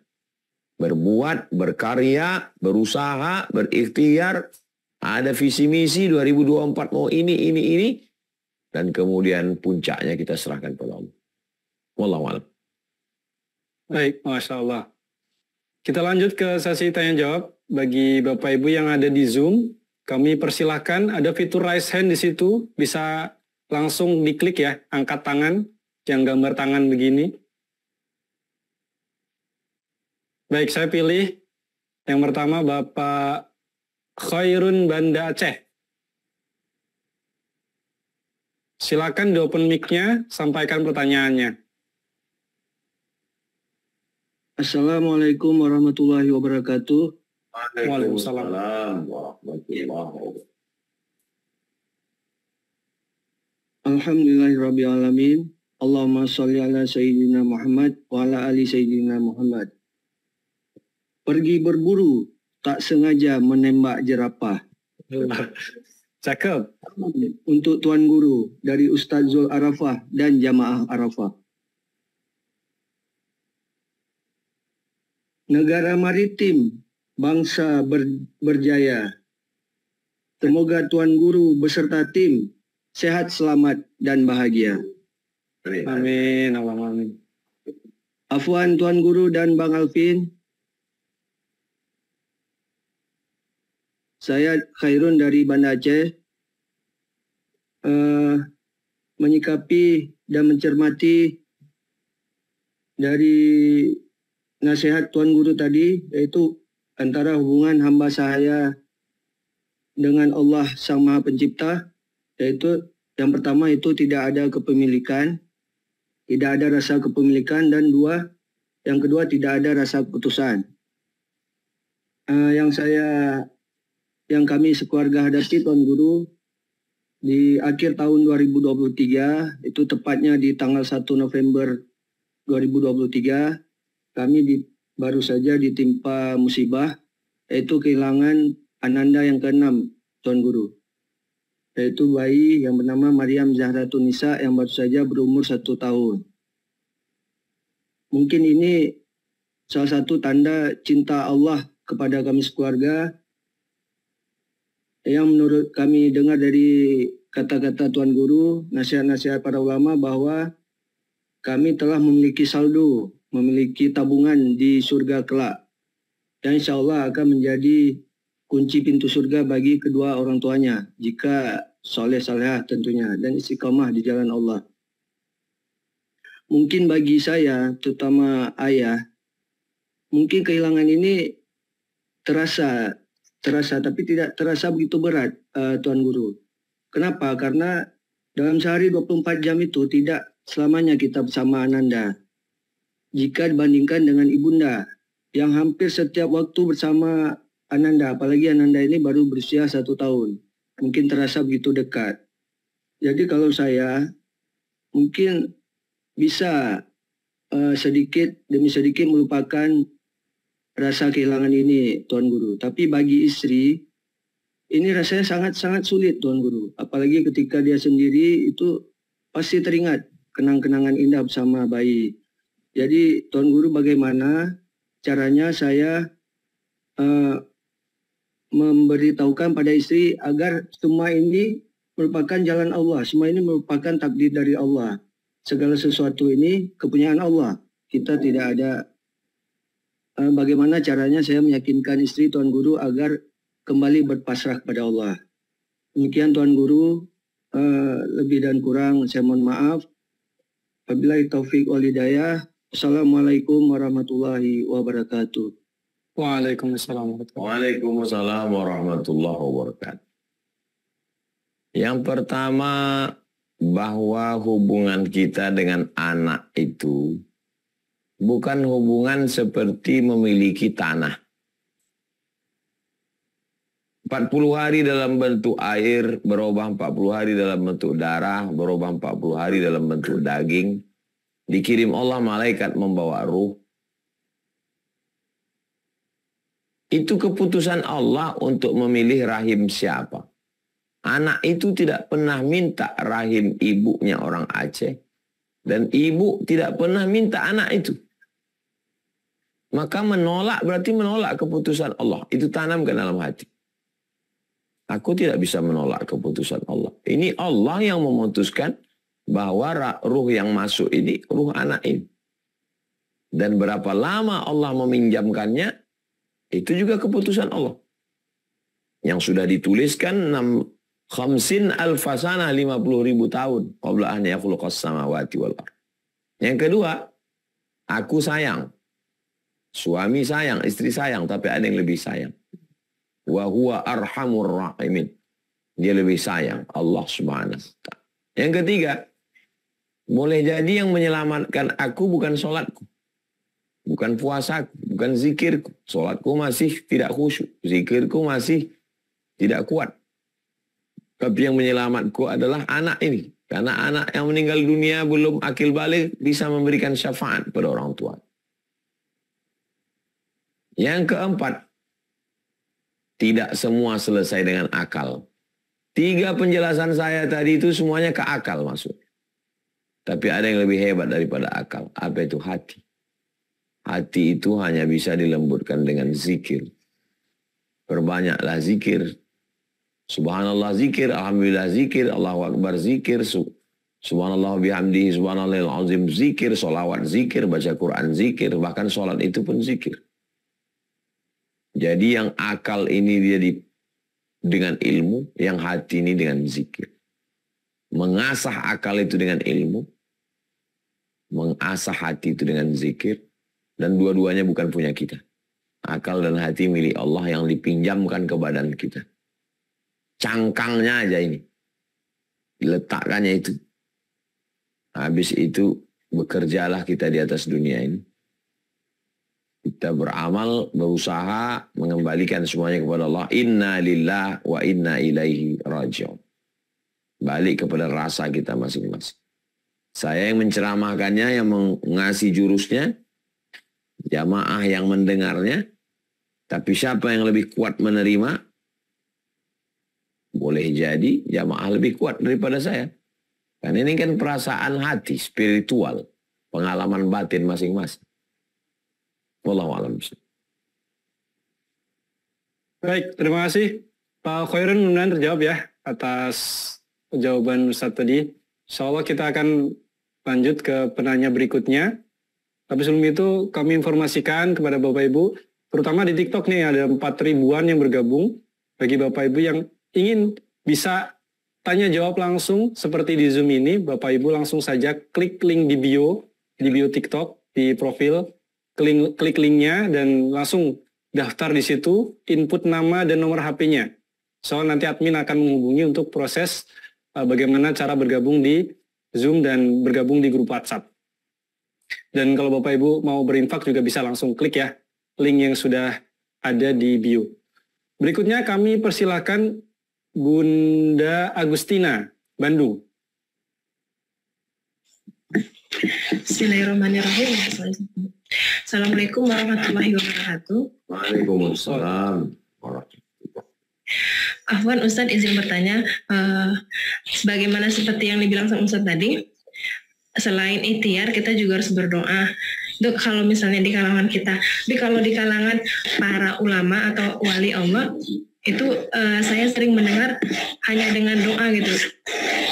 berbuat, berkarya, berusaha, berikhtiar, ada visi misi 2024 mau ini, ini, ini, dan kemudian puncaknya kita serahkan kepada Allah. Wallahu alam. Baik, Masya Allah. Kita lanjut ke sesi tanya jawab. Bagi Bapak Ibu yang ada di Zoom, kami persilahkan ada fitur raise hand di situ, bisa langsung diklik ya, angkat tangan, yang gambar tangan begini. Baik, saya pilih yang pertama Bapak Khairun Banda Aceh. Silakan di open mic-nya, sampaikan pertanyaannya. Assalamualaikum warahmatullahi wabarakatuh. Waalaikumsalam warahmatullahi wabarakatuh. Allahumma salli ala Sayyidina Muhammad wa ala ali Sayyidina Muhammad pergi berburu, tak sengaja menembak jerapah. Cakap. Untuk Tuan Guru dari Ustaz Zul Arafah dan Jamaah Arafah. Negara maritim, bangsa ber, berjaya. Semoga Tuan Guru beserta tim sehat, selamat dan bahagia. Amin. Amin. Afwan Tuan Guru dan Bang Alvin. Saya Khairun dari Banda Aceh. Uh, menyikapi dan mencermati dari nasihat Tuan Guru tadi, yaitu antara hubungan hamba sahaya dengan Allah Sang Maha Pencipta, yaitu yang pertama itu tidak ada kepemilikan, tidak ada rasa kepemilikan, dan dua, yang kedua tidak ada rasa keputusan. Uh, yang saya yang kami sekeluarga hadapi Tuan Guru di akhir tahun 2023 itu tepatnya di tanggal 1 November 2023 kami di, baru saja ditimpa musibah yaitu kehilangan ananda yang keenam Tuan Guru yaitu bayi yang bernama Mariam Zahra Tunisa yang baru saja berumur satu tahun. Mungkin ini salah satu tanda cinta Allah kepada kami sekeluarga yang menurut kami dengar dari kata-kata Tuan Guru, nasihat-nasihat para ulama bahwa kami telah memiliki saldo, memiliki tabungan di surga kelak. Dan insya Allah akan menjadi kunci pintu surga bagi kedua orang tuanya jika soleh salehah tentunya dan istiqamah di jalan Allah. Mungkin bagi saya, terutama ayah, mungkin kehilangan ini terasa terasa tapi tidak terasa begitu berat uh, Tuan Guru. Kenapa? Karena dalam sehari 24 jam itu tidak selamanya kita bersama Ananda. Jika dibandingkan dengan Ibunda yang hampir setiap waktu bersama Ananda, apalagi Ananda ini baru berusia satu tahun. Mungkin terasa begitu dekat. Jadi kalau saya mungkin bisa uh, sedikit demi sedikit melupakan rasa kehilangan ini Tuan Guru. Tapi bagi istri, ini rasanya sangat-sangat sulit Tuan Guru. Apalagi ketika dia sendiri itu pasti teringat kenang-kenangan indah bersama bayi. Jadi Tuan Guru bagaimana caranya saya uh, memberitahukan pada istri agar semua ini merupakan jalan Allah. Semua ini merupakan takdir dari Allah. Segala sesuatu ini kepunyaan Allah. Kita tidak ada Eh, bagaimana caranya saya meyakinkan istri Tuan Guru agar kembali berpasrah kepada Allah. Demikian Tuan Guru, eh, lebih dan kurang saya mohon maaf. Apabila taufik wal hidayah. Assalamualaikum warahmatullahi wabarakatuh. Waalaikumsalam. Waalaikumsalam warahmatullahi wabarakatuh. Yang pertama bahwa hubungan kita dengan anak itu bukan hubungan seperti memiliki tanah. 40 hari dalam bentuk air berubah 40 hari dalam bentuk darah, berubah 40 hari dalam bentuk daging. Dikirim Allah malaikat membawa ruh. Itu keputusan Allah untuk memilih rahim siapa. Anak itu tidak pernah minta rahim ibunya orang Aceh. Dan ibu tidak pernah minta anak itu. Maka menolak berarti menolak keputusan Allah. Itu tanamkan dalam hati. Aku tidak bisa menolak keputusan Allah. Ini Allah yang memutuskan bahwa ruh yang masuk ini ruh anak ini. Dan berapa lama Allah meminjamkannya, itu juga keputusan Allah. Yang sudah dituliskan 6, khamsin alfasana 50 ribu tahun. samawati wal Yang kedua, aku sayang Suami sayang, istri sayang, tapi ada yang lebih sayang. Wa huwa arhamur rahimin. Dia lebih sayang Allah Subhanahu Yang ketiga, boleh jadi yang menyelamatkan aku bukan sholatku. Bukan puasaku, bukan zikirku. Sholatku masih tidak khusyuk. Zikirku masih tidak kuat. Tapi yang menyelamatku adalah anak ini. Karena anak yang meninggal dunia belum akil balik bisa memberikan syafaat pada orang tua. Yang keempat, tidak semua selesai dengan akal. Tiga penjelasan saya tadi itu semuanya ke akal maksudnya. Tapi ada yang lebih hebat daripada akal. Apa itu hati? Hati itu hanya bisa dilembutkan dengan zikir. Perbanyaklah zikir. Subhanallah zikir, Alhamdulillah zikir, Allahu Akbar zikir, Subhanallah bihamdihi, Subhanallah azim zikir, solawat zikir, baca Quran zikir, bahkan sholat itu pun zikir. Jadi yang akal ini dia di, dengan ilmu, yang hati ini dengan zikir. Mengasah akal itu dengan ilmu, mengasah hati itu dengan zikir, dan dua-duanya bukan punya kita. Akal dan hati milik Allah yang dipinjamkan ke badan kita. Cangkangnya aja ini. Diletakkannya itu. Habis itu bekerjalah kita di atas dunia ini kita beramal, berusaha mengembalikan semuanya kepada Allah. Inna lillah wa inna ilaihi rajiun. Balik kepada rasa kita masing-masing. Saya yang menceramahkannya, yang mengasih jurusnya, jamaah yang mendengarnya, tapi siapa yang lebih kuat menerima, boleh jadi jamaah lebih kuat daripada saya. Karena ini kan perasaan hati, spiritual, pengalaman batin masing-masing. Wallahu a'lam. Baik, terima kasih Pak Khairun mudah terjawab ya atas jawaban Ustaz tadi. Insya Allah kita akan lanjut ke penanya berikutnya. Tapi sebelum itu kami informasikan kepada Bapak Ibu, terutama di TikTok nih ada 4 ribuan yang bergabung. Bagi Bapak Ibu yang ingin bisa tanya jawab langsung seperti di Zoom ini, Bapak Ibu langsung saja klik link di bio, di bio TikTok, di profil klik, klik linknya dan langsung daftar di situ, input nama dan nomor HP-nya. So, nanti admin akan menghubungi untuk proses uh, bagaimana cara bergabung di Zoom dan bergabung di grup WhatsApp. Dan kalau Bapak Ibu mau berinfak juga bisa langsung klik ya link yang sudah ada di bio. Berikutnya kami persilakan Bunda Agustina, Bandung. Bismillahirrahmanirrahim. Assalamualaikum warahmatullahi wabarakatuh. Waalaikumsalam warahmatullahi Ahwan Ustadz izin bertanya, uh, sebagaimana seperti yang dibilang sama Ustadz tadi, selain ikhtiar kita juga harus berdoa. Dok, kalau misalnya di kalangan kita, tapi kalau di kalangan para ulama atau wali Allah, itu uh, saya sering mendengar hanya dengan doa gitu.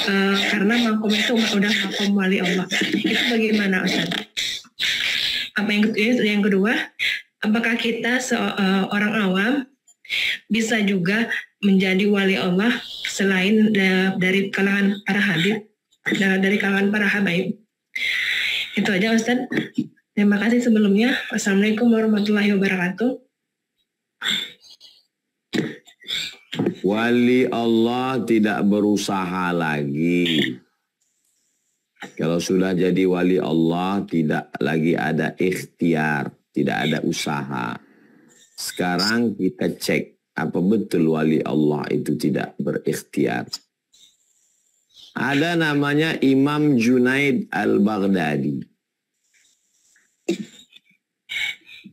Uh, karena makom itu udah makom wali Allah. Itu bagaimana Ustadz? Apa yang kedua, eh, yang kedua apakah kita seorang eh, awam bisa juga menjadi wali Allah selain dari kalangan para habib, dari kalangan para habaib. Itu aja Ustaz. Terima kasih sebelumnya. Wassalamualaikum warahmatullahi wabarakatuh. Wali Allah tidak berusaha lagi. Kalau sudah jadi wali Allah, tidak lagi ada ikhtiar, tidak ada usaha. Sekarang kita cek, apa betul wali Allah itu tidak berikhtiar? Ada namanya Imam Junaid al-Baghdadi.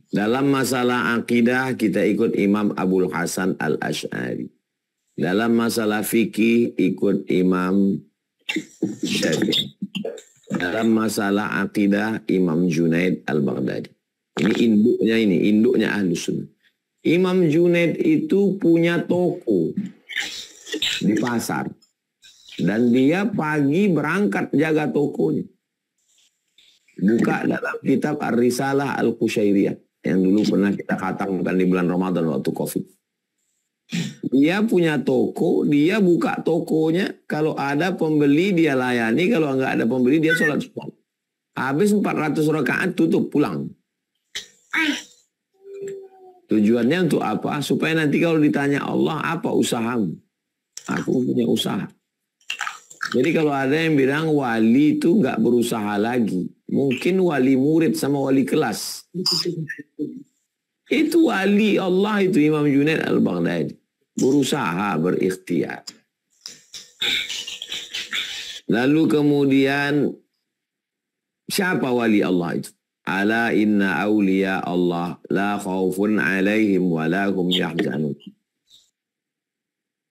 Dalam masalah akidah kita ikut Imam Abdul Hasan al-Ash'ari. Dalam masalah fikih ikut Imam Syafi'i dalam masalah akidah Imam Junaid al-Baghdadi. Ini induknya ini, induknya ahlu sunnah. Imam Junaid itu punya toko di pasar. Dan dia pagi berangkat jaga tokonya. Buka dalam kitab Ar-Risalah Al-Qusyairiyah. Yang dulu pernah kita katakan di bulan Ramadan waktu COVID dia punya toko, dia buka tokonya. Kalau ada pembeli dia layani, kalau nggak ada pembeli dia sholat subuh. Habis 400 rakaat tutup pulang. Tujuannya untuk apa? Supaya nanti kalau ditanya Allah apa usahamu? Aku punya usaha. Jadi kalau ada yang bilang wali itu nggak berusaha lagi, mungkin wali murid sama wali kelas. Itu wali Allah itu Imam Junaid al-Baghdadi berusaha berikhtiar. Lalu kemudian siapa wali Allah itu? Ala inna awliya Allah la khawfun alaihim wa la hum yahzanun.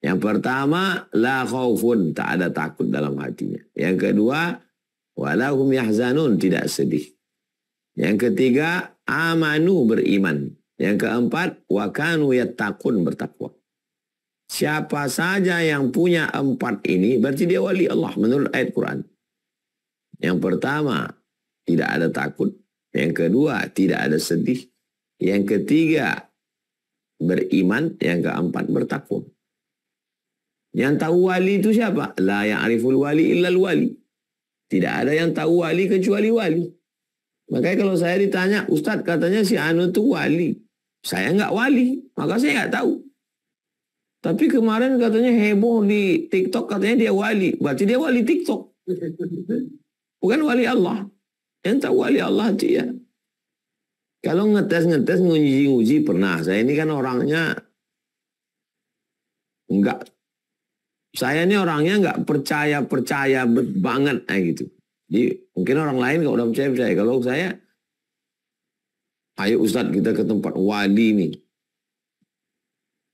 Yang pertama, la khawfun, tak ada takut dalam hatinya. Yang kedua, walahum yahzanun, tidak sedih. Yang ketiga, amanu beriman. Yang keempat, wakanu yattaqun bertakwa. Siapa saja yang punya empat ini berarti dia wali Allah menurut ayat Quran. Yang pertama, tidak ada takut. Yang kedua, tidak ada sedih. Yang ketiga, beriman. Yang keempat, bertakwa. Yang tahu wali itu siapa? La Ariful wali illal wali. Tidak ada yang tahu wali kecuali wali. Makanya kalau saya ditanya, Ustadz katanya si Anu itu wali. Saya nggak wali, maka saya nggak tahu. Tapi kemarin katanya heboh di TikTok katanya dia wali. Berarti dia wali TikTok. Bukan wali Allah. Entah wali Allah ya. Kalau ngetes-ngetes nguji-nguji pernah. Saya ini kan orangnya enggak. Saya ini orangnya enggak percaya-percaya banget kayak eh, gitu. Jadi mungkin orang lain kalau udah percaya percaya. Kalau saya, ayo Ustadz kita ke tempat wali nih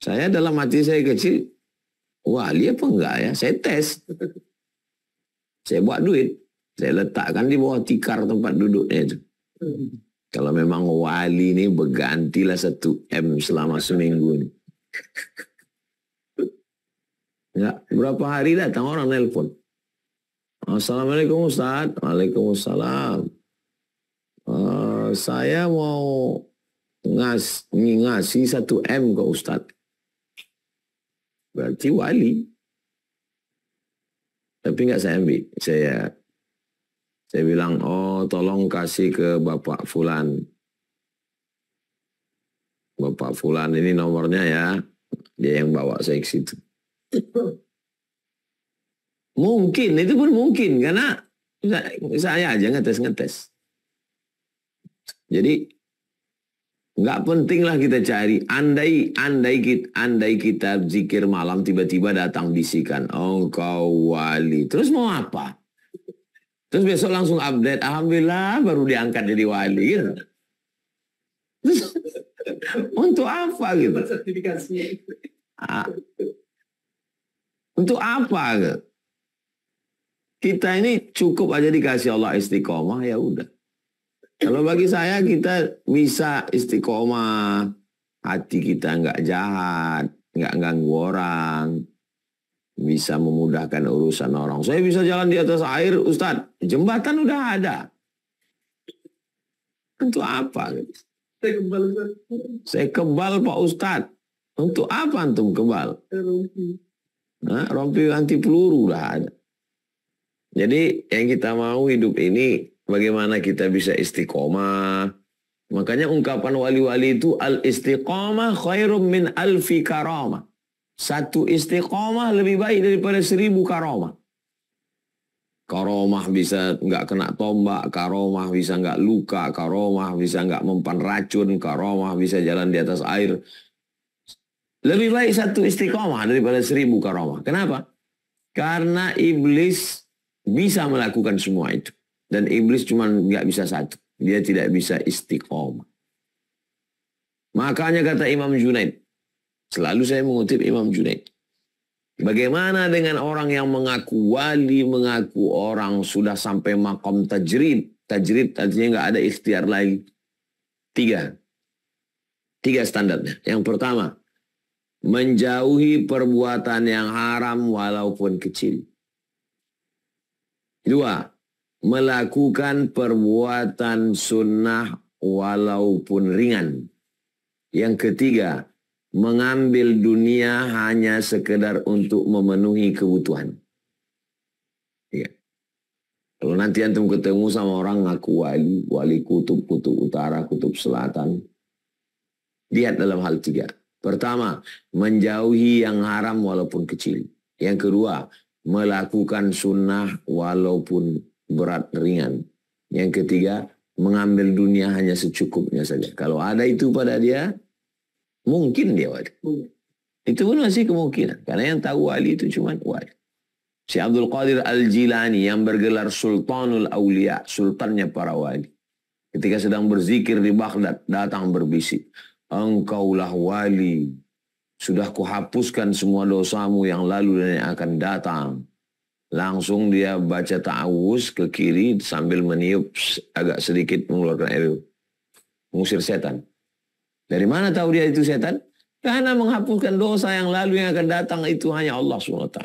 saya dalam hati saya kecil, wali apa enggak ya? Saya tes. Saya buat duit. Saya letakkan di bawah tikar tempat duduknya itu. Kalau memang wali ini bergantilah satu M selama seminggu ini. Ya, berapa hari datang orang nelpon. Assalamualaikum Ustaz. Waalaikumsalam. Uh, saya mau ngas ngasih satu M ke Ustaz berarti wali. Tapi nggak saya ambil, saya saya bilang, oh tolong kasih ke Bapak Fulan. Bapak Fulan ini nomornya ya, dia yang bawa saya ke situ. Mungkin, itu pun mungkin, karena saya aja ngetes-ngetes. Jadi Nggak pentinglah kita cari. Andai, andai, kita, andai kita zikir malam tiba-tiba datang bisikan. oh kau wali. Terus mau apa? Terus besok langsung update. Alhamdulillah baru diangkat jadi wali. Gitu. untuk apa gitu? Ah. untuk apa? Gitu? Kita ini cukup aja dikasih Allah istiqomah ya udah. Kalau bagi saya kita bisa istiqomah, hati kita nggak jahat, nggak ganggu orang, bisa memudahkan urusan orang. Saya bisa jalan di atas air, Ustadz. Jembatan udah ada. Untuk apa? Saya kebal, Pak Ustadz. Untuk apa antum kebal? Rompi. Nah, rompi anti peluru udah ada. Jadi yang kita mau hidup ini bagaimana kita bisa istiqomah. Makanya ungkapan wali-wali itu al istiqomah khairum min alfi karamah. Satu istiqomah lebih baik daripada seribu karamah. Karomah bisa nggak kena tombak, karomah bisa nggak luka, karomah bisa nggak mempan racun, karomah bisa jalan di atas air. Lebih baik satu istiqomah daripada seribu karomah. Kenapa? Karena iblis bisa melakukan semua itu. Dan iblis cuma nggak bisa satu. Dia tidak bisa istiqomah. Makanya kata Imam Junaid. Selalu saya mengutip Imam Junaid. Bagaimana dengan orang yang mengaku wali, mengaku orang sudah sampai makom tajrid. Tajrid artinya nggak ada ikhtiar lagi. Tiga. Tiga standarnya. Yang pertama, menjauhi perbuatan yang haram walaupun kecil. Dua, melakukan perbuatan sunnah walaupun ringan. Yang ketiga, mengambil dunia hanya sekedar untuk memenuhi kebutuhan. Ya. Kalau nanti antum ketemu sama orang ngaku wali, wali kutub, kutub utara, kutub selatan. Lihat dalam hal tiga. Pertama, menjauhi yang haram walaupun kecil. Yang kedua, melakukan sunnah walaupun berat ringan. Yang ketiga, mengambil dunia hanya secukupnya saja. Kalau ada itu pada dia, mungkin dia wali. Itu pun masih kemungkinan. Karena yang tahu wali itu cuma wali. Si Abdul Qadir Al-Jilani yang bergelar Sultanul Aulia, sultannya para wali. Ketika sedang berzikir di Baghdad, datang berbisik. Engkaulah wali. Sudah kuhapuskan semua dosamu yang lalu dan yang akan datang Langsung dia baca ta'awuz ke kiri sambil meniup agak sedikit mengeluarkan air. Mengusir setan. Dari mana tahu dia itu setan? Karena menghapuskan dosa yang lalu yang akan datang itu hanya Allah SWT.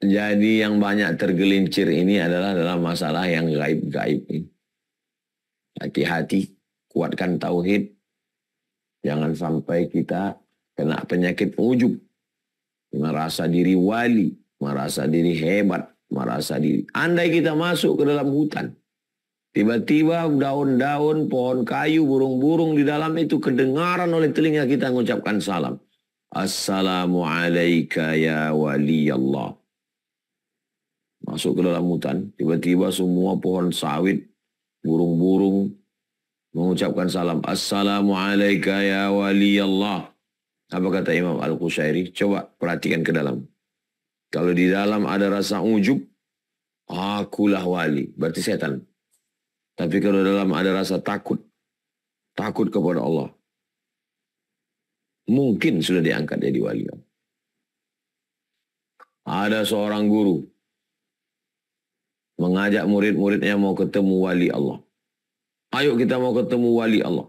Jadi yang banyak tergelincir ini adalah dalam masalah yang gaib-gaib ini. Hati-hati, kuatkan tauhid. Jangan sampai kita kena penyakit ujub merasa diri wali, merasa diri hebat, merasa diri. Andai kita masuk ke dalam hutan, tiba-tiba daun-daun, pohon kayu, burung-burung di dalam itu kedengaran oleh telinga kita mengucapkan salam. Assalamualaikum ya wali Allah. Masuk ke dalam hutan, tiba-tiba semua pohon sawit, burung-burung mengucapkan salam. Assalamualaikum ya wali Allah. Apa kata Imam Al-Qushairi? Coba perhatikan ke dalam. Kalau di dalam ada rasa ujub, akulah wali. Berarti setan. Tapi kalau dalam ada rasa takut, takut kepada Allah, mungkin sudah diangkat jadi wali. Ada seorang guru mengajak murid-muridnya mau ketemu wali Allah. Ayo kita mau ketemu wali Allah.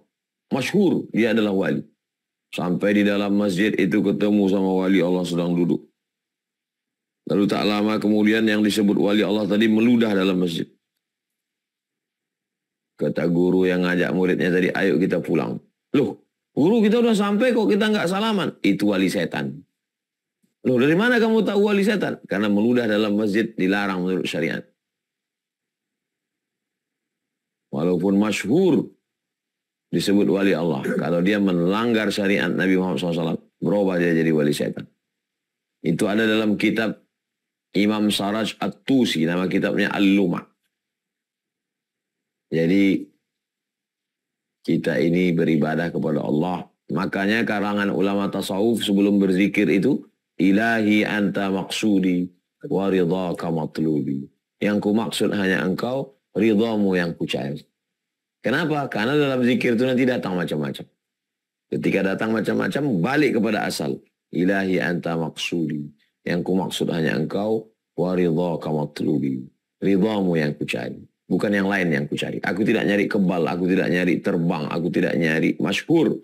Masyhur dia adalah wali. Sampai di dalam masjid itu ketemu sama wali Allah sedang duduk. Lalu tak lama kemudian yang disebut wali Allah tadi meludah dalam masjid. Kata guru yang ngajak muridnya tadi, ayo kita pulang. Loh, guru kita udah sampai kok kita nggak salaman. Itu wali setan. Loh, dari mana kamu tahu wali setan? Karena meludah dalam masjid dilarang menurut syariat. Walaupun masyhur disebut wali Allah. Kalau dia melanggar syariat Nabi Muhammad SAW, berubah dia jadi wali setan. Itu ada dalam kitab Imam Saraj At-Tusi, nama kitabnya Al-Luma. Jadi kita ini beribadah kepada Allah. Makanya karangan ulama tasawuf sebelum berzikir itu, Ilahi anta maksudi wa ridha kamatlubi. Yang ku maksud hanya engkau, ridhamu yang ku cair. Kenapa? Karena dalam zikir itu nanti datang macam-macam. Ketika datang macam-macam, balik kepada asal. Ilahi anta maksudi. Yang ku maksud hanya engkau. Wa ridha kamatlubi. Ridhamu yang ku cari. Bukan yang lain yang ku cari. Aku tidak nyari kebal. Aku tidak nyari terbang. Aku tidak nyari masyhur.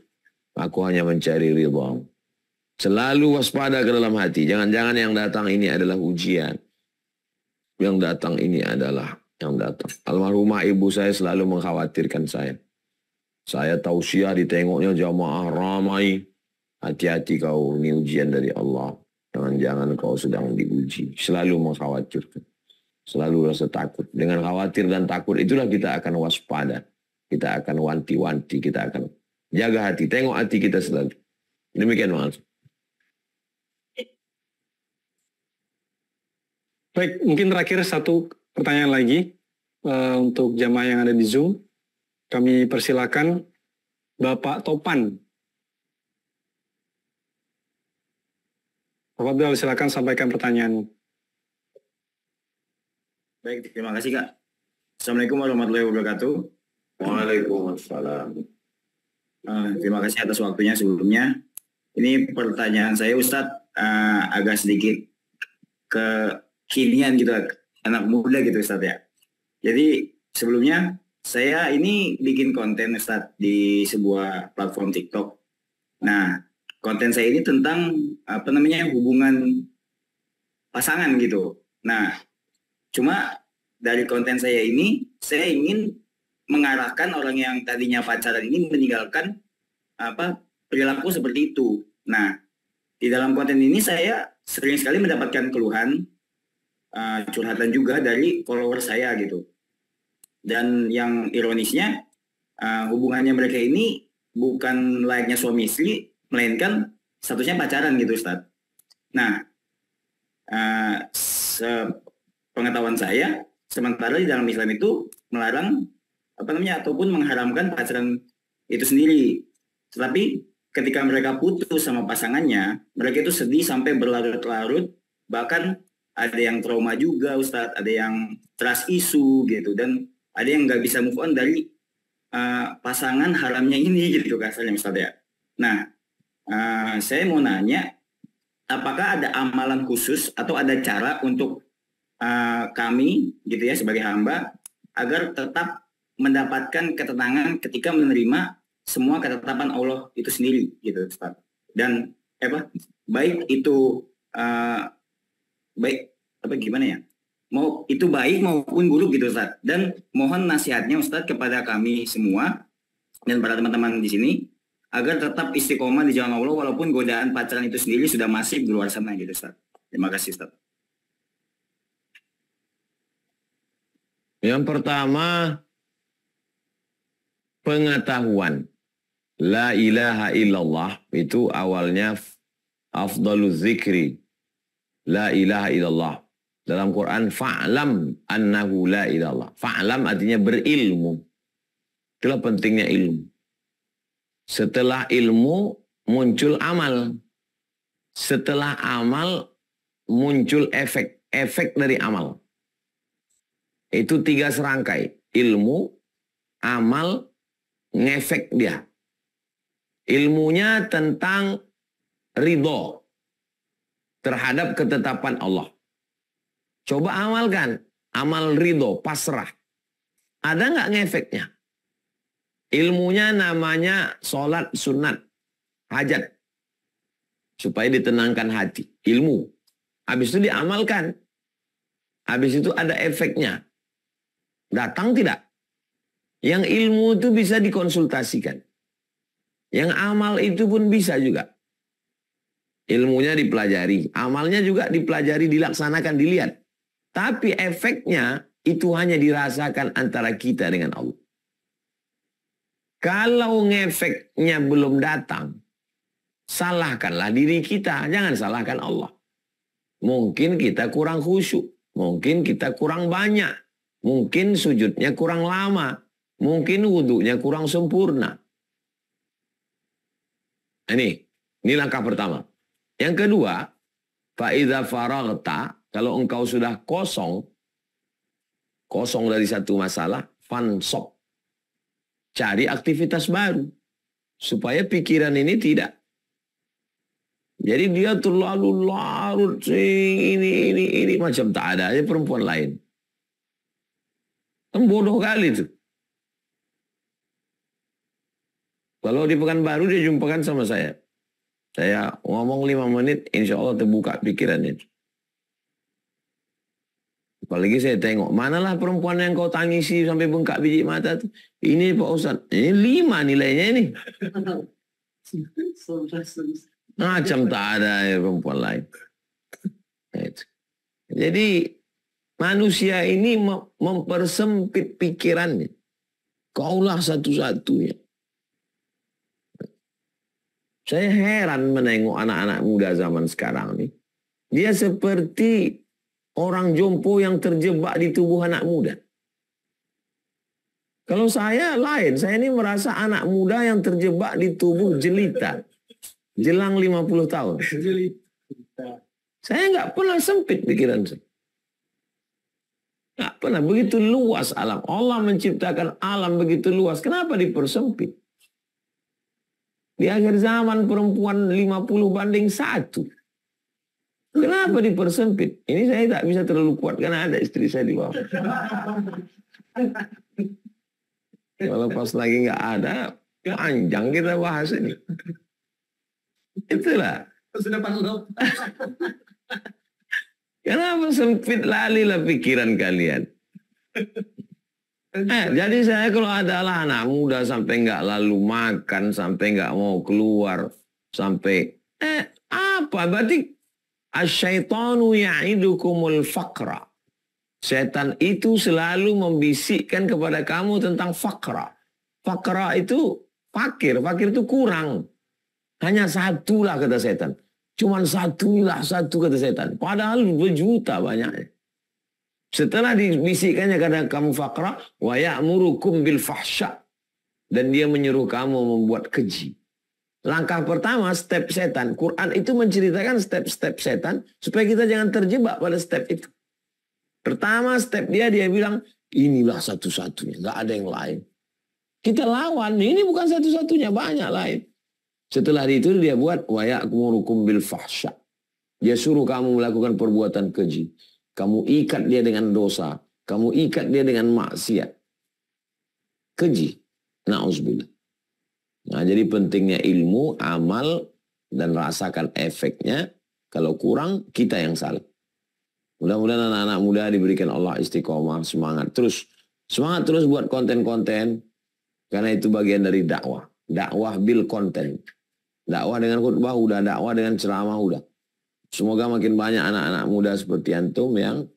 Aku hanya mencari ridhamu. Selalu waspada ke dalam hati. Jangan-jangan yang datang ini adalah ujian. Yang datang ini adalah yang datang. Almarhumah ibu saya selalu mengkhawatirkan saya. Saya tahu tausiah ditengoknya jamaah ramai. Hati-hati kau, ini ujian dari Allah. Jangan-jangan kau sedang diuji. Selalu mengkhawatirkan. Selalu rasa takut. Dengan khawatir dan takut itulah kita akan waspada. Kita akan wanti-wanti. Kita akan jaga hati. Tengok hati kita selalu. Demikian mas. Baik, mungkin terakhir satu pertanyaan lagi uh, untuk jamaah yang ada di Zoom. Kami persilakan Bapak Topan. Bapak Abdul, silakan sampaikan pertanyaan. Baik, terima kasih Kak. Assalamualaikum warahmatullahi wabarakatuh. Waalaikumsalam. Uh, terima kasih atas waktunya sebelumnya. Ini pertanyaan saya Ustadz uh, agak sedikit kekinian gitu anak muda gitu Ustadz ya. Jadi sebelumnya saya ini bikin konten Ustadz di sebuah platform TikTok. Nah, konten saya ini tentang apa namanya hubungan pasangan gitu. Nah, cuma dari konten saya ini saya ingin mengarahkan orang yang tadinya pacaran ini meninggalkan apa perilaku seperti itu. Nah, di dalam konten ini saya sering sekali mendapatkan keluhan uh, curhatan juga dari follower saya gitu. Dan yang ironisnya uh, hubungannya mereka ini bukan layaknya suami istri, melainkan statusnya pacaran gitu Ustaz. Nah, uh, eh, pengetahuan saya, sementara di dalam Islam itu melarang apa namanya ataupun mengharamkan pacaran itu sendiri. Tetapi ketika mereka putus sama pasangannya, mereka itu sedih sampai berlarut-larut, bahkan ada yang trauma juga Ustadz, ada yang trust isu gitu dan ada yang nggak bisa move on dari uh, pasangan haramnya ini gitu kasarnya misalnya. ya. Nah, uh, saya mau nanya apakah ada amalan khusus atau ada cara untuk uh, kami gitu ya sebagai hamba agar tetap mendapatkan ketenangan ketika menerima semua ketetapan Allah itu sendiri gitu ustadz. Dan apa baik itu uh, baik apa gimana ya mau itu baik maupun buruk gitu Ustaz. Dan mohon nasihatnya Ustaz kepada kami semua dan para teman-teman di sini agar tetap istiqomah di jalan Allah walaupun godaan pacaran itu sendiri sudah masif di luar sana gitu Ustaz. Terima kasih Ustaz. Yang pertama pengetahuan La ilaha illallah itu awalnya afdalu zikri la ilaha illallah. Dalam Quran fa'lam annahu la ilallah. Fa'lam artinya berilmu. Itulah pentingnya ilmu. Setelah ilmu muncul amal. Setelah amal muncul efek. Efek dari amal. Itu tiga serangkai. Ilmu, amal, ngefek dia. Ilmunya tentang ridho terhadap ketetapan Allah. Coba amalkan, amal ridho, pasrah. Ada nggak ngefeknya? Ilmunya namanya sholat sunat, hajat. Supaya ditenangkan hati, ilmu. Habis itu diamalkan. Habis itu ada efeknya. Datang tidak? Yang ilmu itu bisa dikonsultasikan. Yang amal itu pun bisa juga. Ilmunya dipelajari, amalnya juga dipelajari, dilaksanakan, dilihat. Tapi efeknya itu hanya dirasakan antara kita dengan Allah. Kalau ngefeknya belum datang, salahkanlah diri kita, jangan salahkan Allah. Mungkin kita kurang khusyuk, mungkin kita kurang banyak, mungkin sujudnya kurang lama, mungkin wudhunya kurang sempurna. Ini, ini langkah pertama. Yang kedua, faida faragta, kalau engkau sudah kosong, kosong dari satu masalah, fansop. Cari aktivitas baru. Supaya pikiran ini tidak. Jadi dia terlalu larut, ini, ini, ini. Macam tak ada aja perempuan lain. Kan bodoh kali itu. Kalau di Pekanbaru dia jumpakan sama saya. Saya ngomong lima menit, insya Allah terbuka pikirannya. Apalagi saya tengok, manalah perempuan yang kau tangisi sampai bengkak biji mata tuh. Ini Pak Ustaz, ini lima nilainya ini. Macam tak ada ya, perempuan lain. Gitu. Jadi manusia ini mempersempit pikirannya. Kaulah satu-satunya. Saya heran menengok anak-anak muda zaman sekarang nih. Dia seperti orang jompo yang terjebak di tubuh anak muda. Kalau saya lain, saya ini merasa anak muda yang terjebak di tubuh jelita. Jelang 50 tahun. Saya nggak pernah sempit pikiran saya. Nggak pernah. Begitu luas alam. Allah menciptakan alam begitu luas. Kenapa dipersempit? Di akhir zaman perempuan 50 banding satu. Kenapa dipersempit? Ini saya tak bisa terlalu kuat karena ada istri saya di bawah. Kalau pas lagi nggak ada, panjang kita bahas ini. Itulah. Sudah Kenapa sempit lali lah pikiran kalian? Eh, eh jadi saya kalau ada anak muda sampai nggak lalu makan, sampai nggak mau keluar, sampai eh apa? Berarti asyaitonu ya'idukumul fakra. Setan itu selalu membisikkan kepada kamu tentang fakra. Fakra itu fakir, fakir itu kurang. Hanya satulah kata setan. Cuman satulah satu kata setan. Padahal berjuta banyaknya. Setelah dibisikkannya kadang kamu fakrah, wa murukum bil fahsya. Dan dia menyuruh kamu membuat keji. Langkah pertama, step setan. Quran itu menceritakan step-step setan supaya kita jangan terjebak pada step itu. Pertama step dia, dia bilang, inilah satu-satunya, nggak ada yang lain. Kita lawan, ini bukan satu-satunya, banyak lain. Setelah itu dia buat, wa murukum bil fahsya. Dia suruh kamu melakukan perbuatan keji. Kamu ikat dia dengan dosa. Kamu ikat dia dengan maksiat. Keji. Na'uzbillah. Nah, jadi pentingnya ilmu, amal, dan rasakan efeknya. Kalau kurang, kita yang salah. Mudah-mudahan anak-anak muda diberikan Allah istiqomah, semangat terus. Semangat terus buat konten-konten. Karena itu bagian dari dakwah. Dakwah bil konten. Dakwah dengan khutbah udah, dakwah dengan ceramah udah. Semoga makin banyak anak-anak muda seperti antum yang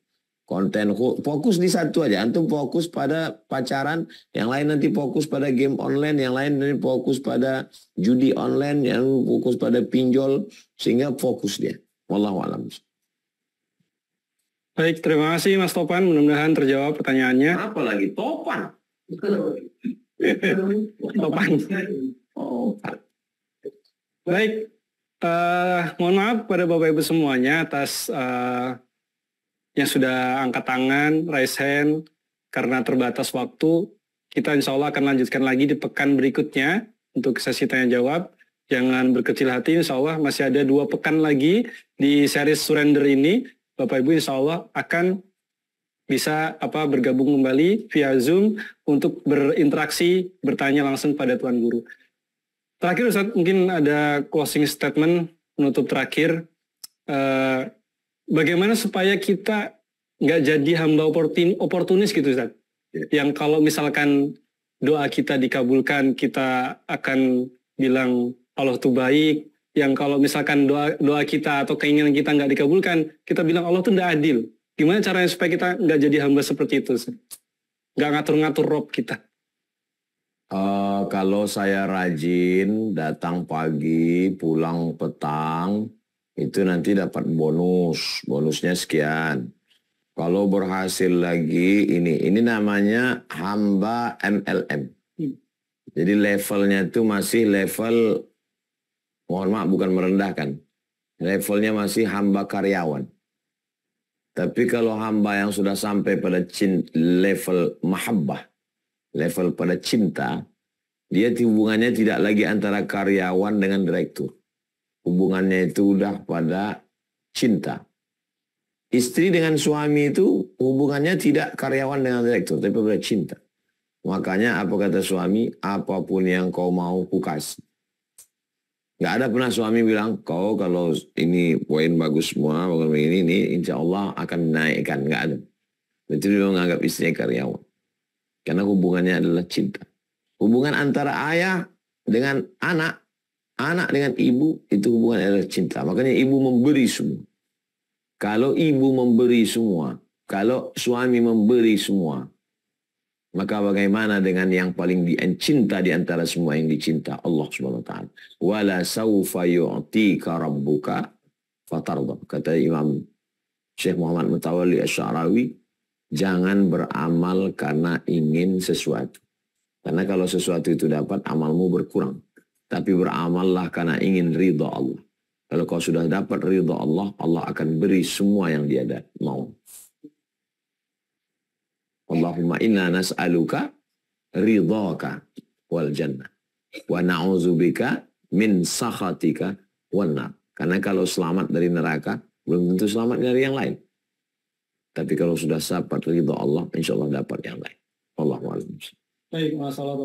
konten fokus di satu aja. Antum fokus pada pacaran, yang lain nanti fokus pada game online, yang lain nanti fokus pada judi online, yang fokus pada pinjol sehingga fokus dia. Wallahu alam. Baik, terima kasih Mas Topan. Mudah-mudahan terjawab pertanyaannya. Apa lagi? Topan. Topan. Oh. Baik, Uh, mohon maaf pada Bapak Ibu semuanya atas uh, yang sudah angkat tangan, raise hand, karena terbatas waktu. Kita insya Allah akan lanjutkan lagi di pekan berikutnya untuk sesi tanya jawab. Jangan berkecil hati, insya Allah masih ada dua pekan lagi di seri surrender ini. Bapak Ibu insya Allah akan bisa apa bergabung kembali via Zoom untuk berinteraksi, bertanya langsung pada Tuan Guru. Terakhir Ustaz, mungkin ada closing statement penutup terakhir. Uh, bagaimana supaya kita nggak jadi hamba oportun, oportunis gitu Ustaz? Yeah. Yang kalau misalkan doa kita dikabulkan, kita akan bilang Allah tuh baik. Yang kalau misalkan doa doa kita atau keinginan kita nggak dikabulkan, kita bilang Allah tuh nggak adil. Gimana caranya supaya kita nggak jadi hamba seperti itu? Nggak ngatur-ngatur rob kita. Uh, Eh, kalau saya rajin datang pagi, pulang petang, itu nanti dapat bonus. Bonusnya sekian. Kalau berhasil lagi ini, ini namanya hamba MLM. Hmm. Jadi levelnya itu masih level, mohon maaf bukan merendahkan. Levelnya masih hamba karyawan. Tapi kalau hamba yang sudah sampai pada level mahabbah, level pada cinta, dia hubungannya tidak lagi antara karyawan dengan direktur. Hubungannya itu udah pada cinta. Istri dengan suami itu hubungannya tidak karyawan dengan direktur, tapi pada cinta. Makanya apa kata suami, apapun yang kau mau, ku kasih. Gak ada pernah suami bilang, kau kalau ini poin bagus semua, bagus ini, ini insya Allah akan naikkan. Gak ada. Betul dia menganggap istrinya karyawan. Karena hubungannya adalah cinta. Hubungan antara ayah dengan anak, anak dengan ibu, itu hubungan adalah cinta. Makanya ibu memberi semua. Kalau ibu memberi semua, kalau suami memberi semua, maka bagaimana dengan yang paling dicinta di antara semua yang dicinta Allah Subhanahu wa taala? Wala saufa yu'tika rabbuka fatardha. Kata Imam Syekh Muhammad Mutawalli Asy-Sya'rawi, jangan beramal karena ingin sesuatu. Karena kalau sesuatu itu dapat, amalmu berkurang. Tapi beramallah karena ingin ridha Allah. Kalau kau sudah dapat ridha Allah, Allah akan beri semua yang dia ada. mau. Allahumma inna nas'aluka ridhaka wal jannah. Wa na'udzubika min sakhatika wal nar. Karena kalau selamat dari neraka, belum tentu selamat dari yang lain. Tapi kalau sudah dapat ridha Allah, insya Allah dapat yang lain. Allahumma alaikum. Baik, masalah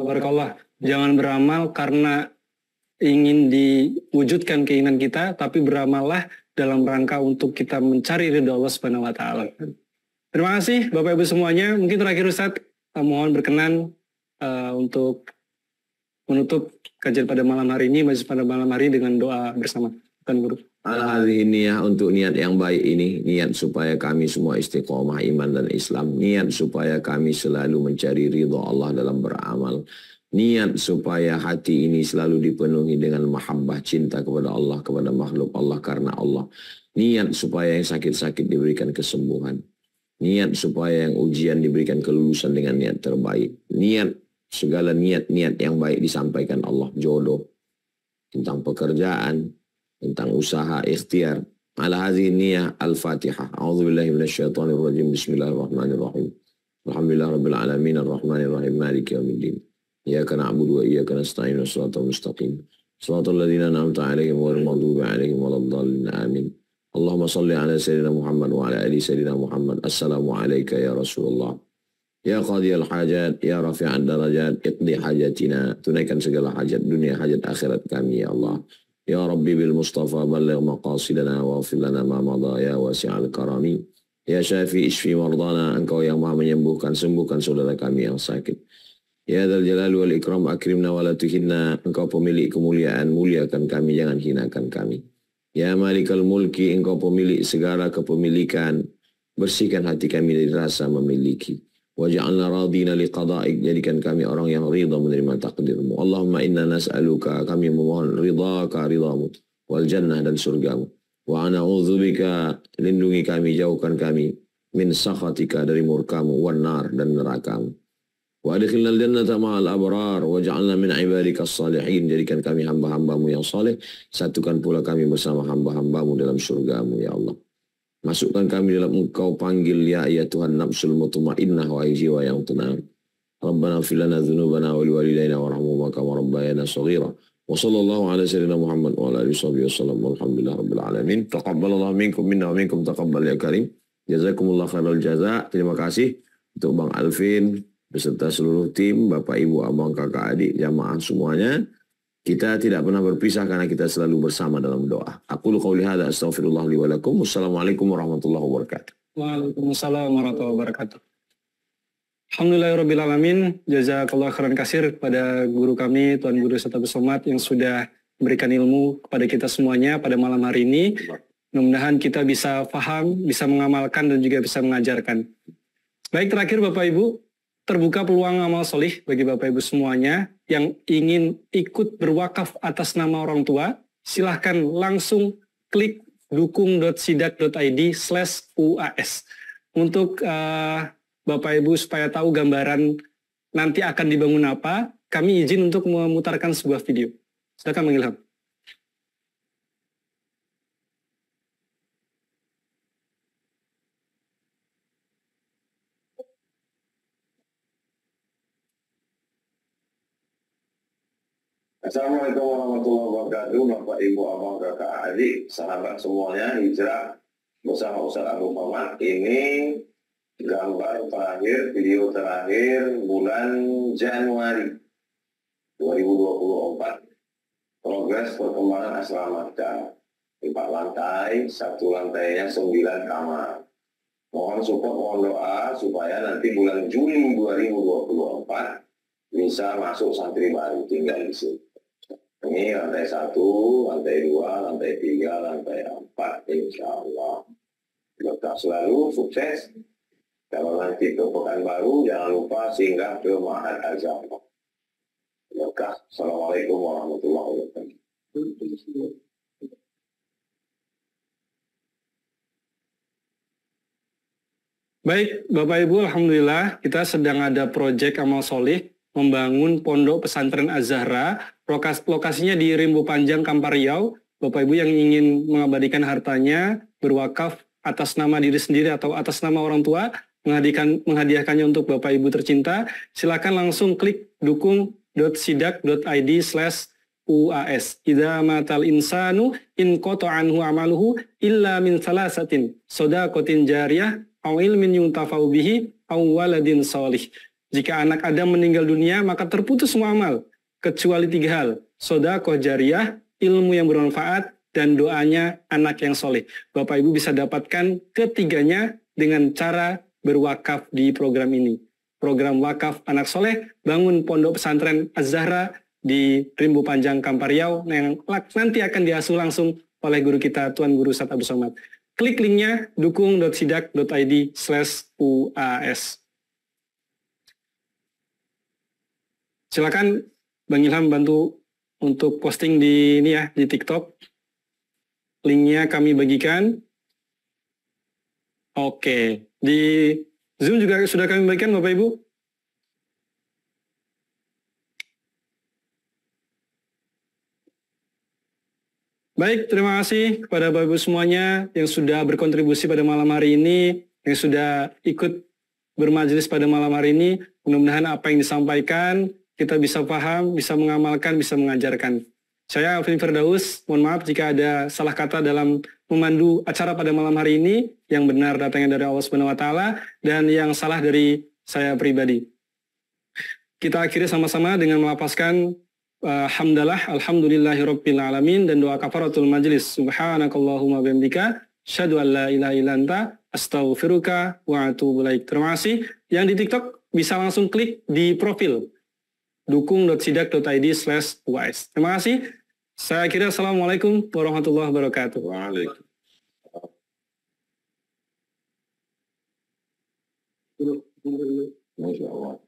Jangan beramal karena ingin diwujudkan keinginan kita, tapi beramallah dalam rangka untuk kita mencari ridho Allah Subhanahu wa taala. Terima kasih Bapak Ibu semuanya. Mungkin terakhir Ustaz mohon berkenan uh, untuk menutup kajian pada malam hari ini, majelis pada malam hari dengan doa bersama. Bukan Guru al untuk niat yang baik ini, niat supaya kami semua istiqomah iman dan Islam, niat supaya kami selalu mencari ridho Allah dalam beramal, niat supaya hati ini selalu dipenuhi dengan mahabbah cinta kepada Allah, kepada makhluk Allah karena Allah, niat supaya yang sakit-sakit diberikan kesembuhan, niat supaya yang ujian diberikan kelulusan dengan niat terbaik, niat segala niat-niat yang baik disampaikan Allah, jodoh, tentang pekerjaan, tentang usaha ikhtiar ala hadhihi niyah al-fatihah a'udzu billahi minasyaitonir rajim bismillahirrahmanirrahim rabbil alamin arrahmanir rahim maliki yaumiddin iyyaka na'budu wa iyyaka nasta'in shiratal mustaqim shiratal ladzina an'amta 'alaihim ghairil maghdubi 'alaihim waladdallin amin Allahumma salli ala sayyidina Muhammad wa ala ali sayyidina Muhammad assalamu alayka ya Rasulullah Ya hajat, ya darajat, iqdi hajatina. Tunaikan segala hajat dunia, hajat akhirat kami, ya Allah. يا ربي بالمصطفى بلغ مقاصدنا واغفر لنا ما مضى Ya واسع الكرم يا شافي اشفي مرضانا engkau yang maha menyembuhkan sembuhkan saudara kami yang sakit Ya Dal Jalal wal Ikram akrimna wa la engkau pemilik kemuliaan muliakan kami jangan hinakan kami Ya Malikal Mulki engkau pemilik segala kepemilikan bersihkan hati kami dari rasa memiliki Waj'alna radina liqada'ik jadikan kami orang yang ridha menerima takdirmu. Allahumma inna nas'aluka kami memohon ridhaka ridhamu wal jannah dan surgamu. Wa ana'udzubika lindungi kami jauhkan kami min sakhatika dari murkamu wan nar dan nerakamu. Wa adikhilna al-jannata ma'al abrar waj'alna min ibadika salihin jadikan kami hamba-hambamu yang salih satukan pula kami bersama hamba-hambamu dalam surgamu ya Allah. Masukkan kami dalam engkau panggil ya ya Tuhan nafsul mutmainnah wa jiwa yang tenang. Rabbana fil lana dzunubana wa liwalidayna warhamhuma kama rabbayana shaghira. Wa sallallahu ala sayyidina Muhammad wa ala alihi wasallam. Alhamdulillah rabbil alamin. Taqabbalallahu minkum minna wa minkum taqabbal ya karim. Jazakumullah khairal jaza. Terima kasih untuk Bang Alvin beserta seluruh tim, Bapak Ibu, Abang, Kakak, Adik, jamaah semuanya. Kita tidak pernah berpisah karena kita selalu bersama dalam doa. Aku lu qauli hadza astaghfirullah li Wassalamualaikum warahmatullahi wabarakatuh. Waalaikumsalam warahmatullahi wabarakatuh. Alhamdulillahirrahmanirrahim. Jazakallah khairan kasir kepada guru kami Tuan Guru Sata Besomat yang sudah memberikan ilmu kepada kita semuanya pada malam hari ini. Mudah-mudahan kita bisa paham, bisa mengamalkan dan juga bisa mengajarkan. Baik terakhir Bapak Ibu, terbuka peluang amal solih bagi Bapak Ibu semuanya yang ingin ikut berwakaf atas nama orang tua, silahkan langsung klik dukung.sidak.id slash UAS. Untuk uh, eh, Bapak-Ibu supaya tahu gambaran nanti akan dibangun apa, kami izin untuk memutarkan sebuah video. Silakan mengilham. Assalamualaikum warahmatullahi wabarakatuh Bapak Ibu Abang Kakak Adik Sahabat semuanya hijrah bersama usaha Abu Muhammad Ini gambar terakhir, video terakhir bulan Januari 2024 Progres perkembangan asrama kita Empat lantai, satu lantainya sembilan kamar Mohon support, mohon doa supaya nanti bulan Juli 2024 bisa masuk santri baru tinggal di sini. Ini lantai satu, lantai dua, lantai tiga, lantai empat, insya Allah. Berkah selalu, sukses. Kalau nanti ke Pekanbaru, jangan lupa singgah ke Mahat Azam. Berkah. Assalamualaikum warahmatullahi wabarakatuh. Baik, Bapak Ibu, Alhamdulillah kita sedang ada proyek amal solih membangun pondok pesantren Azhara Lokas, lokasinya di Rimbu Panjang, Kampar Riau. Bapak Ibu yang ingin mengabadikan hartanya, berwakaf atas nama diri sendiri atau atas nama orang tua, menghadirkan, menghadiahkannya untuk Bapak Ibu tercinta, silakan langsung klik dukung.sidak.id slash UAS. Idza matal insanu in anhu amaluhu illa min salasatin sodakotin jariyah au ilmin yuntafau bihi au waladin solih. Jika anak Adam meninggal dunia, maka terputus semua amal kecuali tiga hal, Soda, jariah, ilmu yang bermanfaat, dan doanya anak yang soleh. Bapak Ibu bisa dapatkan ketiganya dengan cara berwakaf di program ini. Program Wakaf Anak Soleh, bangun pondok pesantren az di Rimbu Panjang Kampariau yang nanti akan diasuh langsung oleh guru kita, Tuan Guru sat Abu Somad. Klik linknya dukung.sidak.id slash UAS. Silakan Bang Ilham bantu untuk posting di ini ya di TikTok. Linknya kami bagikan. Oke, di Zoom juga sudah kami bagikan Bapak Ibu. Baik, terima kasih kepada Bapak Ibu semuanya yang sudah berkontribusi pada malam hari ini, yang sudah ikut bermajelis pada malam hari ini. Mudah-mudahan apa yang disampaikan kita bisa paham, bisa mengamalkan, bisa mengajarkan. Saya Alvin Firdaus, mohon maaf jika ada salah kata dalam memandu acara pada malam hari ini, yang benar datangnya dari Allah Subhanahu wa taala dan yang salah dari saya pribadi. Kita akhiri sama-sama dengan melapaskan Alhamdulillah, eh, alhamdulillahirabbil alamin dan doa kafaratul majlis. Subhanakallahumma bihamdika syadu an la ilaha illa anta astaghfiruka wa atubu ilaik. Terima kasih. Yang di TikTok bisa langsung klik di profil dukung.sidak.id slash wise. Terima kasih. Saya kira Assalamualaikum warahmatullahi wabarakatuh. Waalaikumsalam.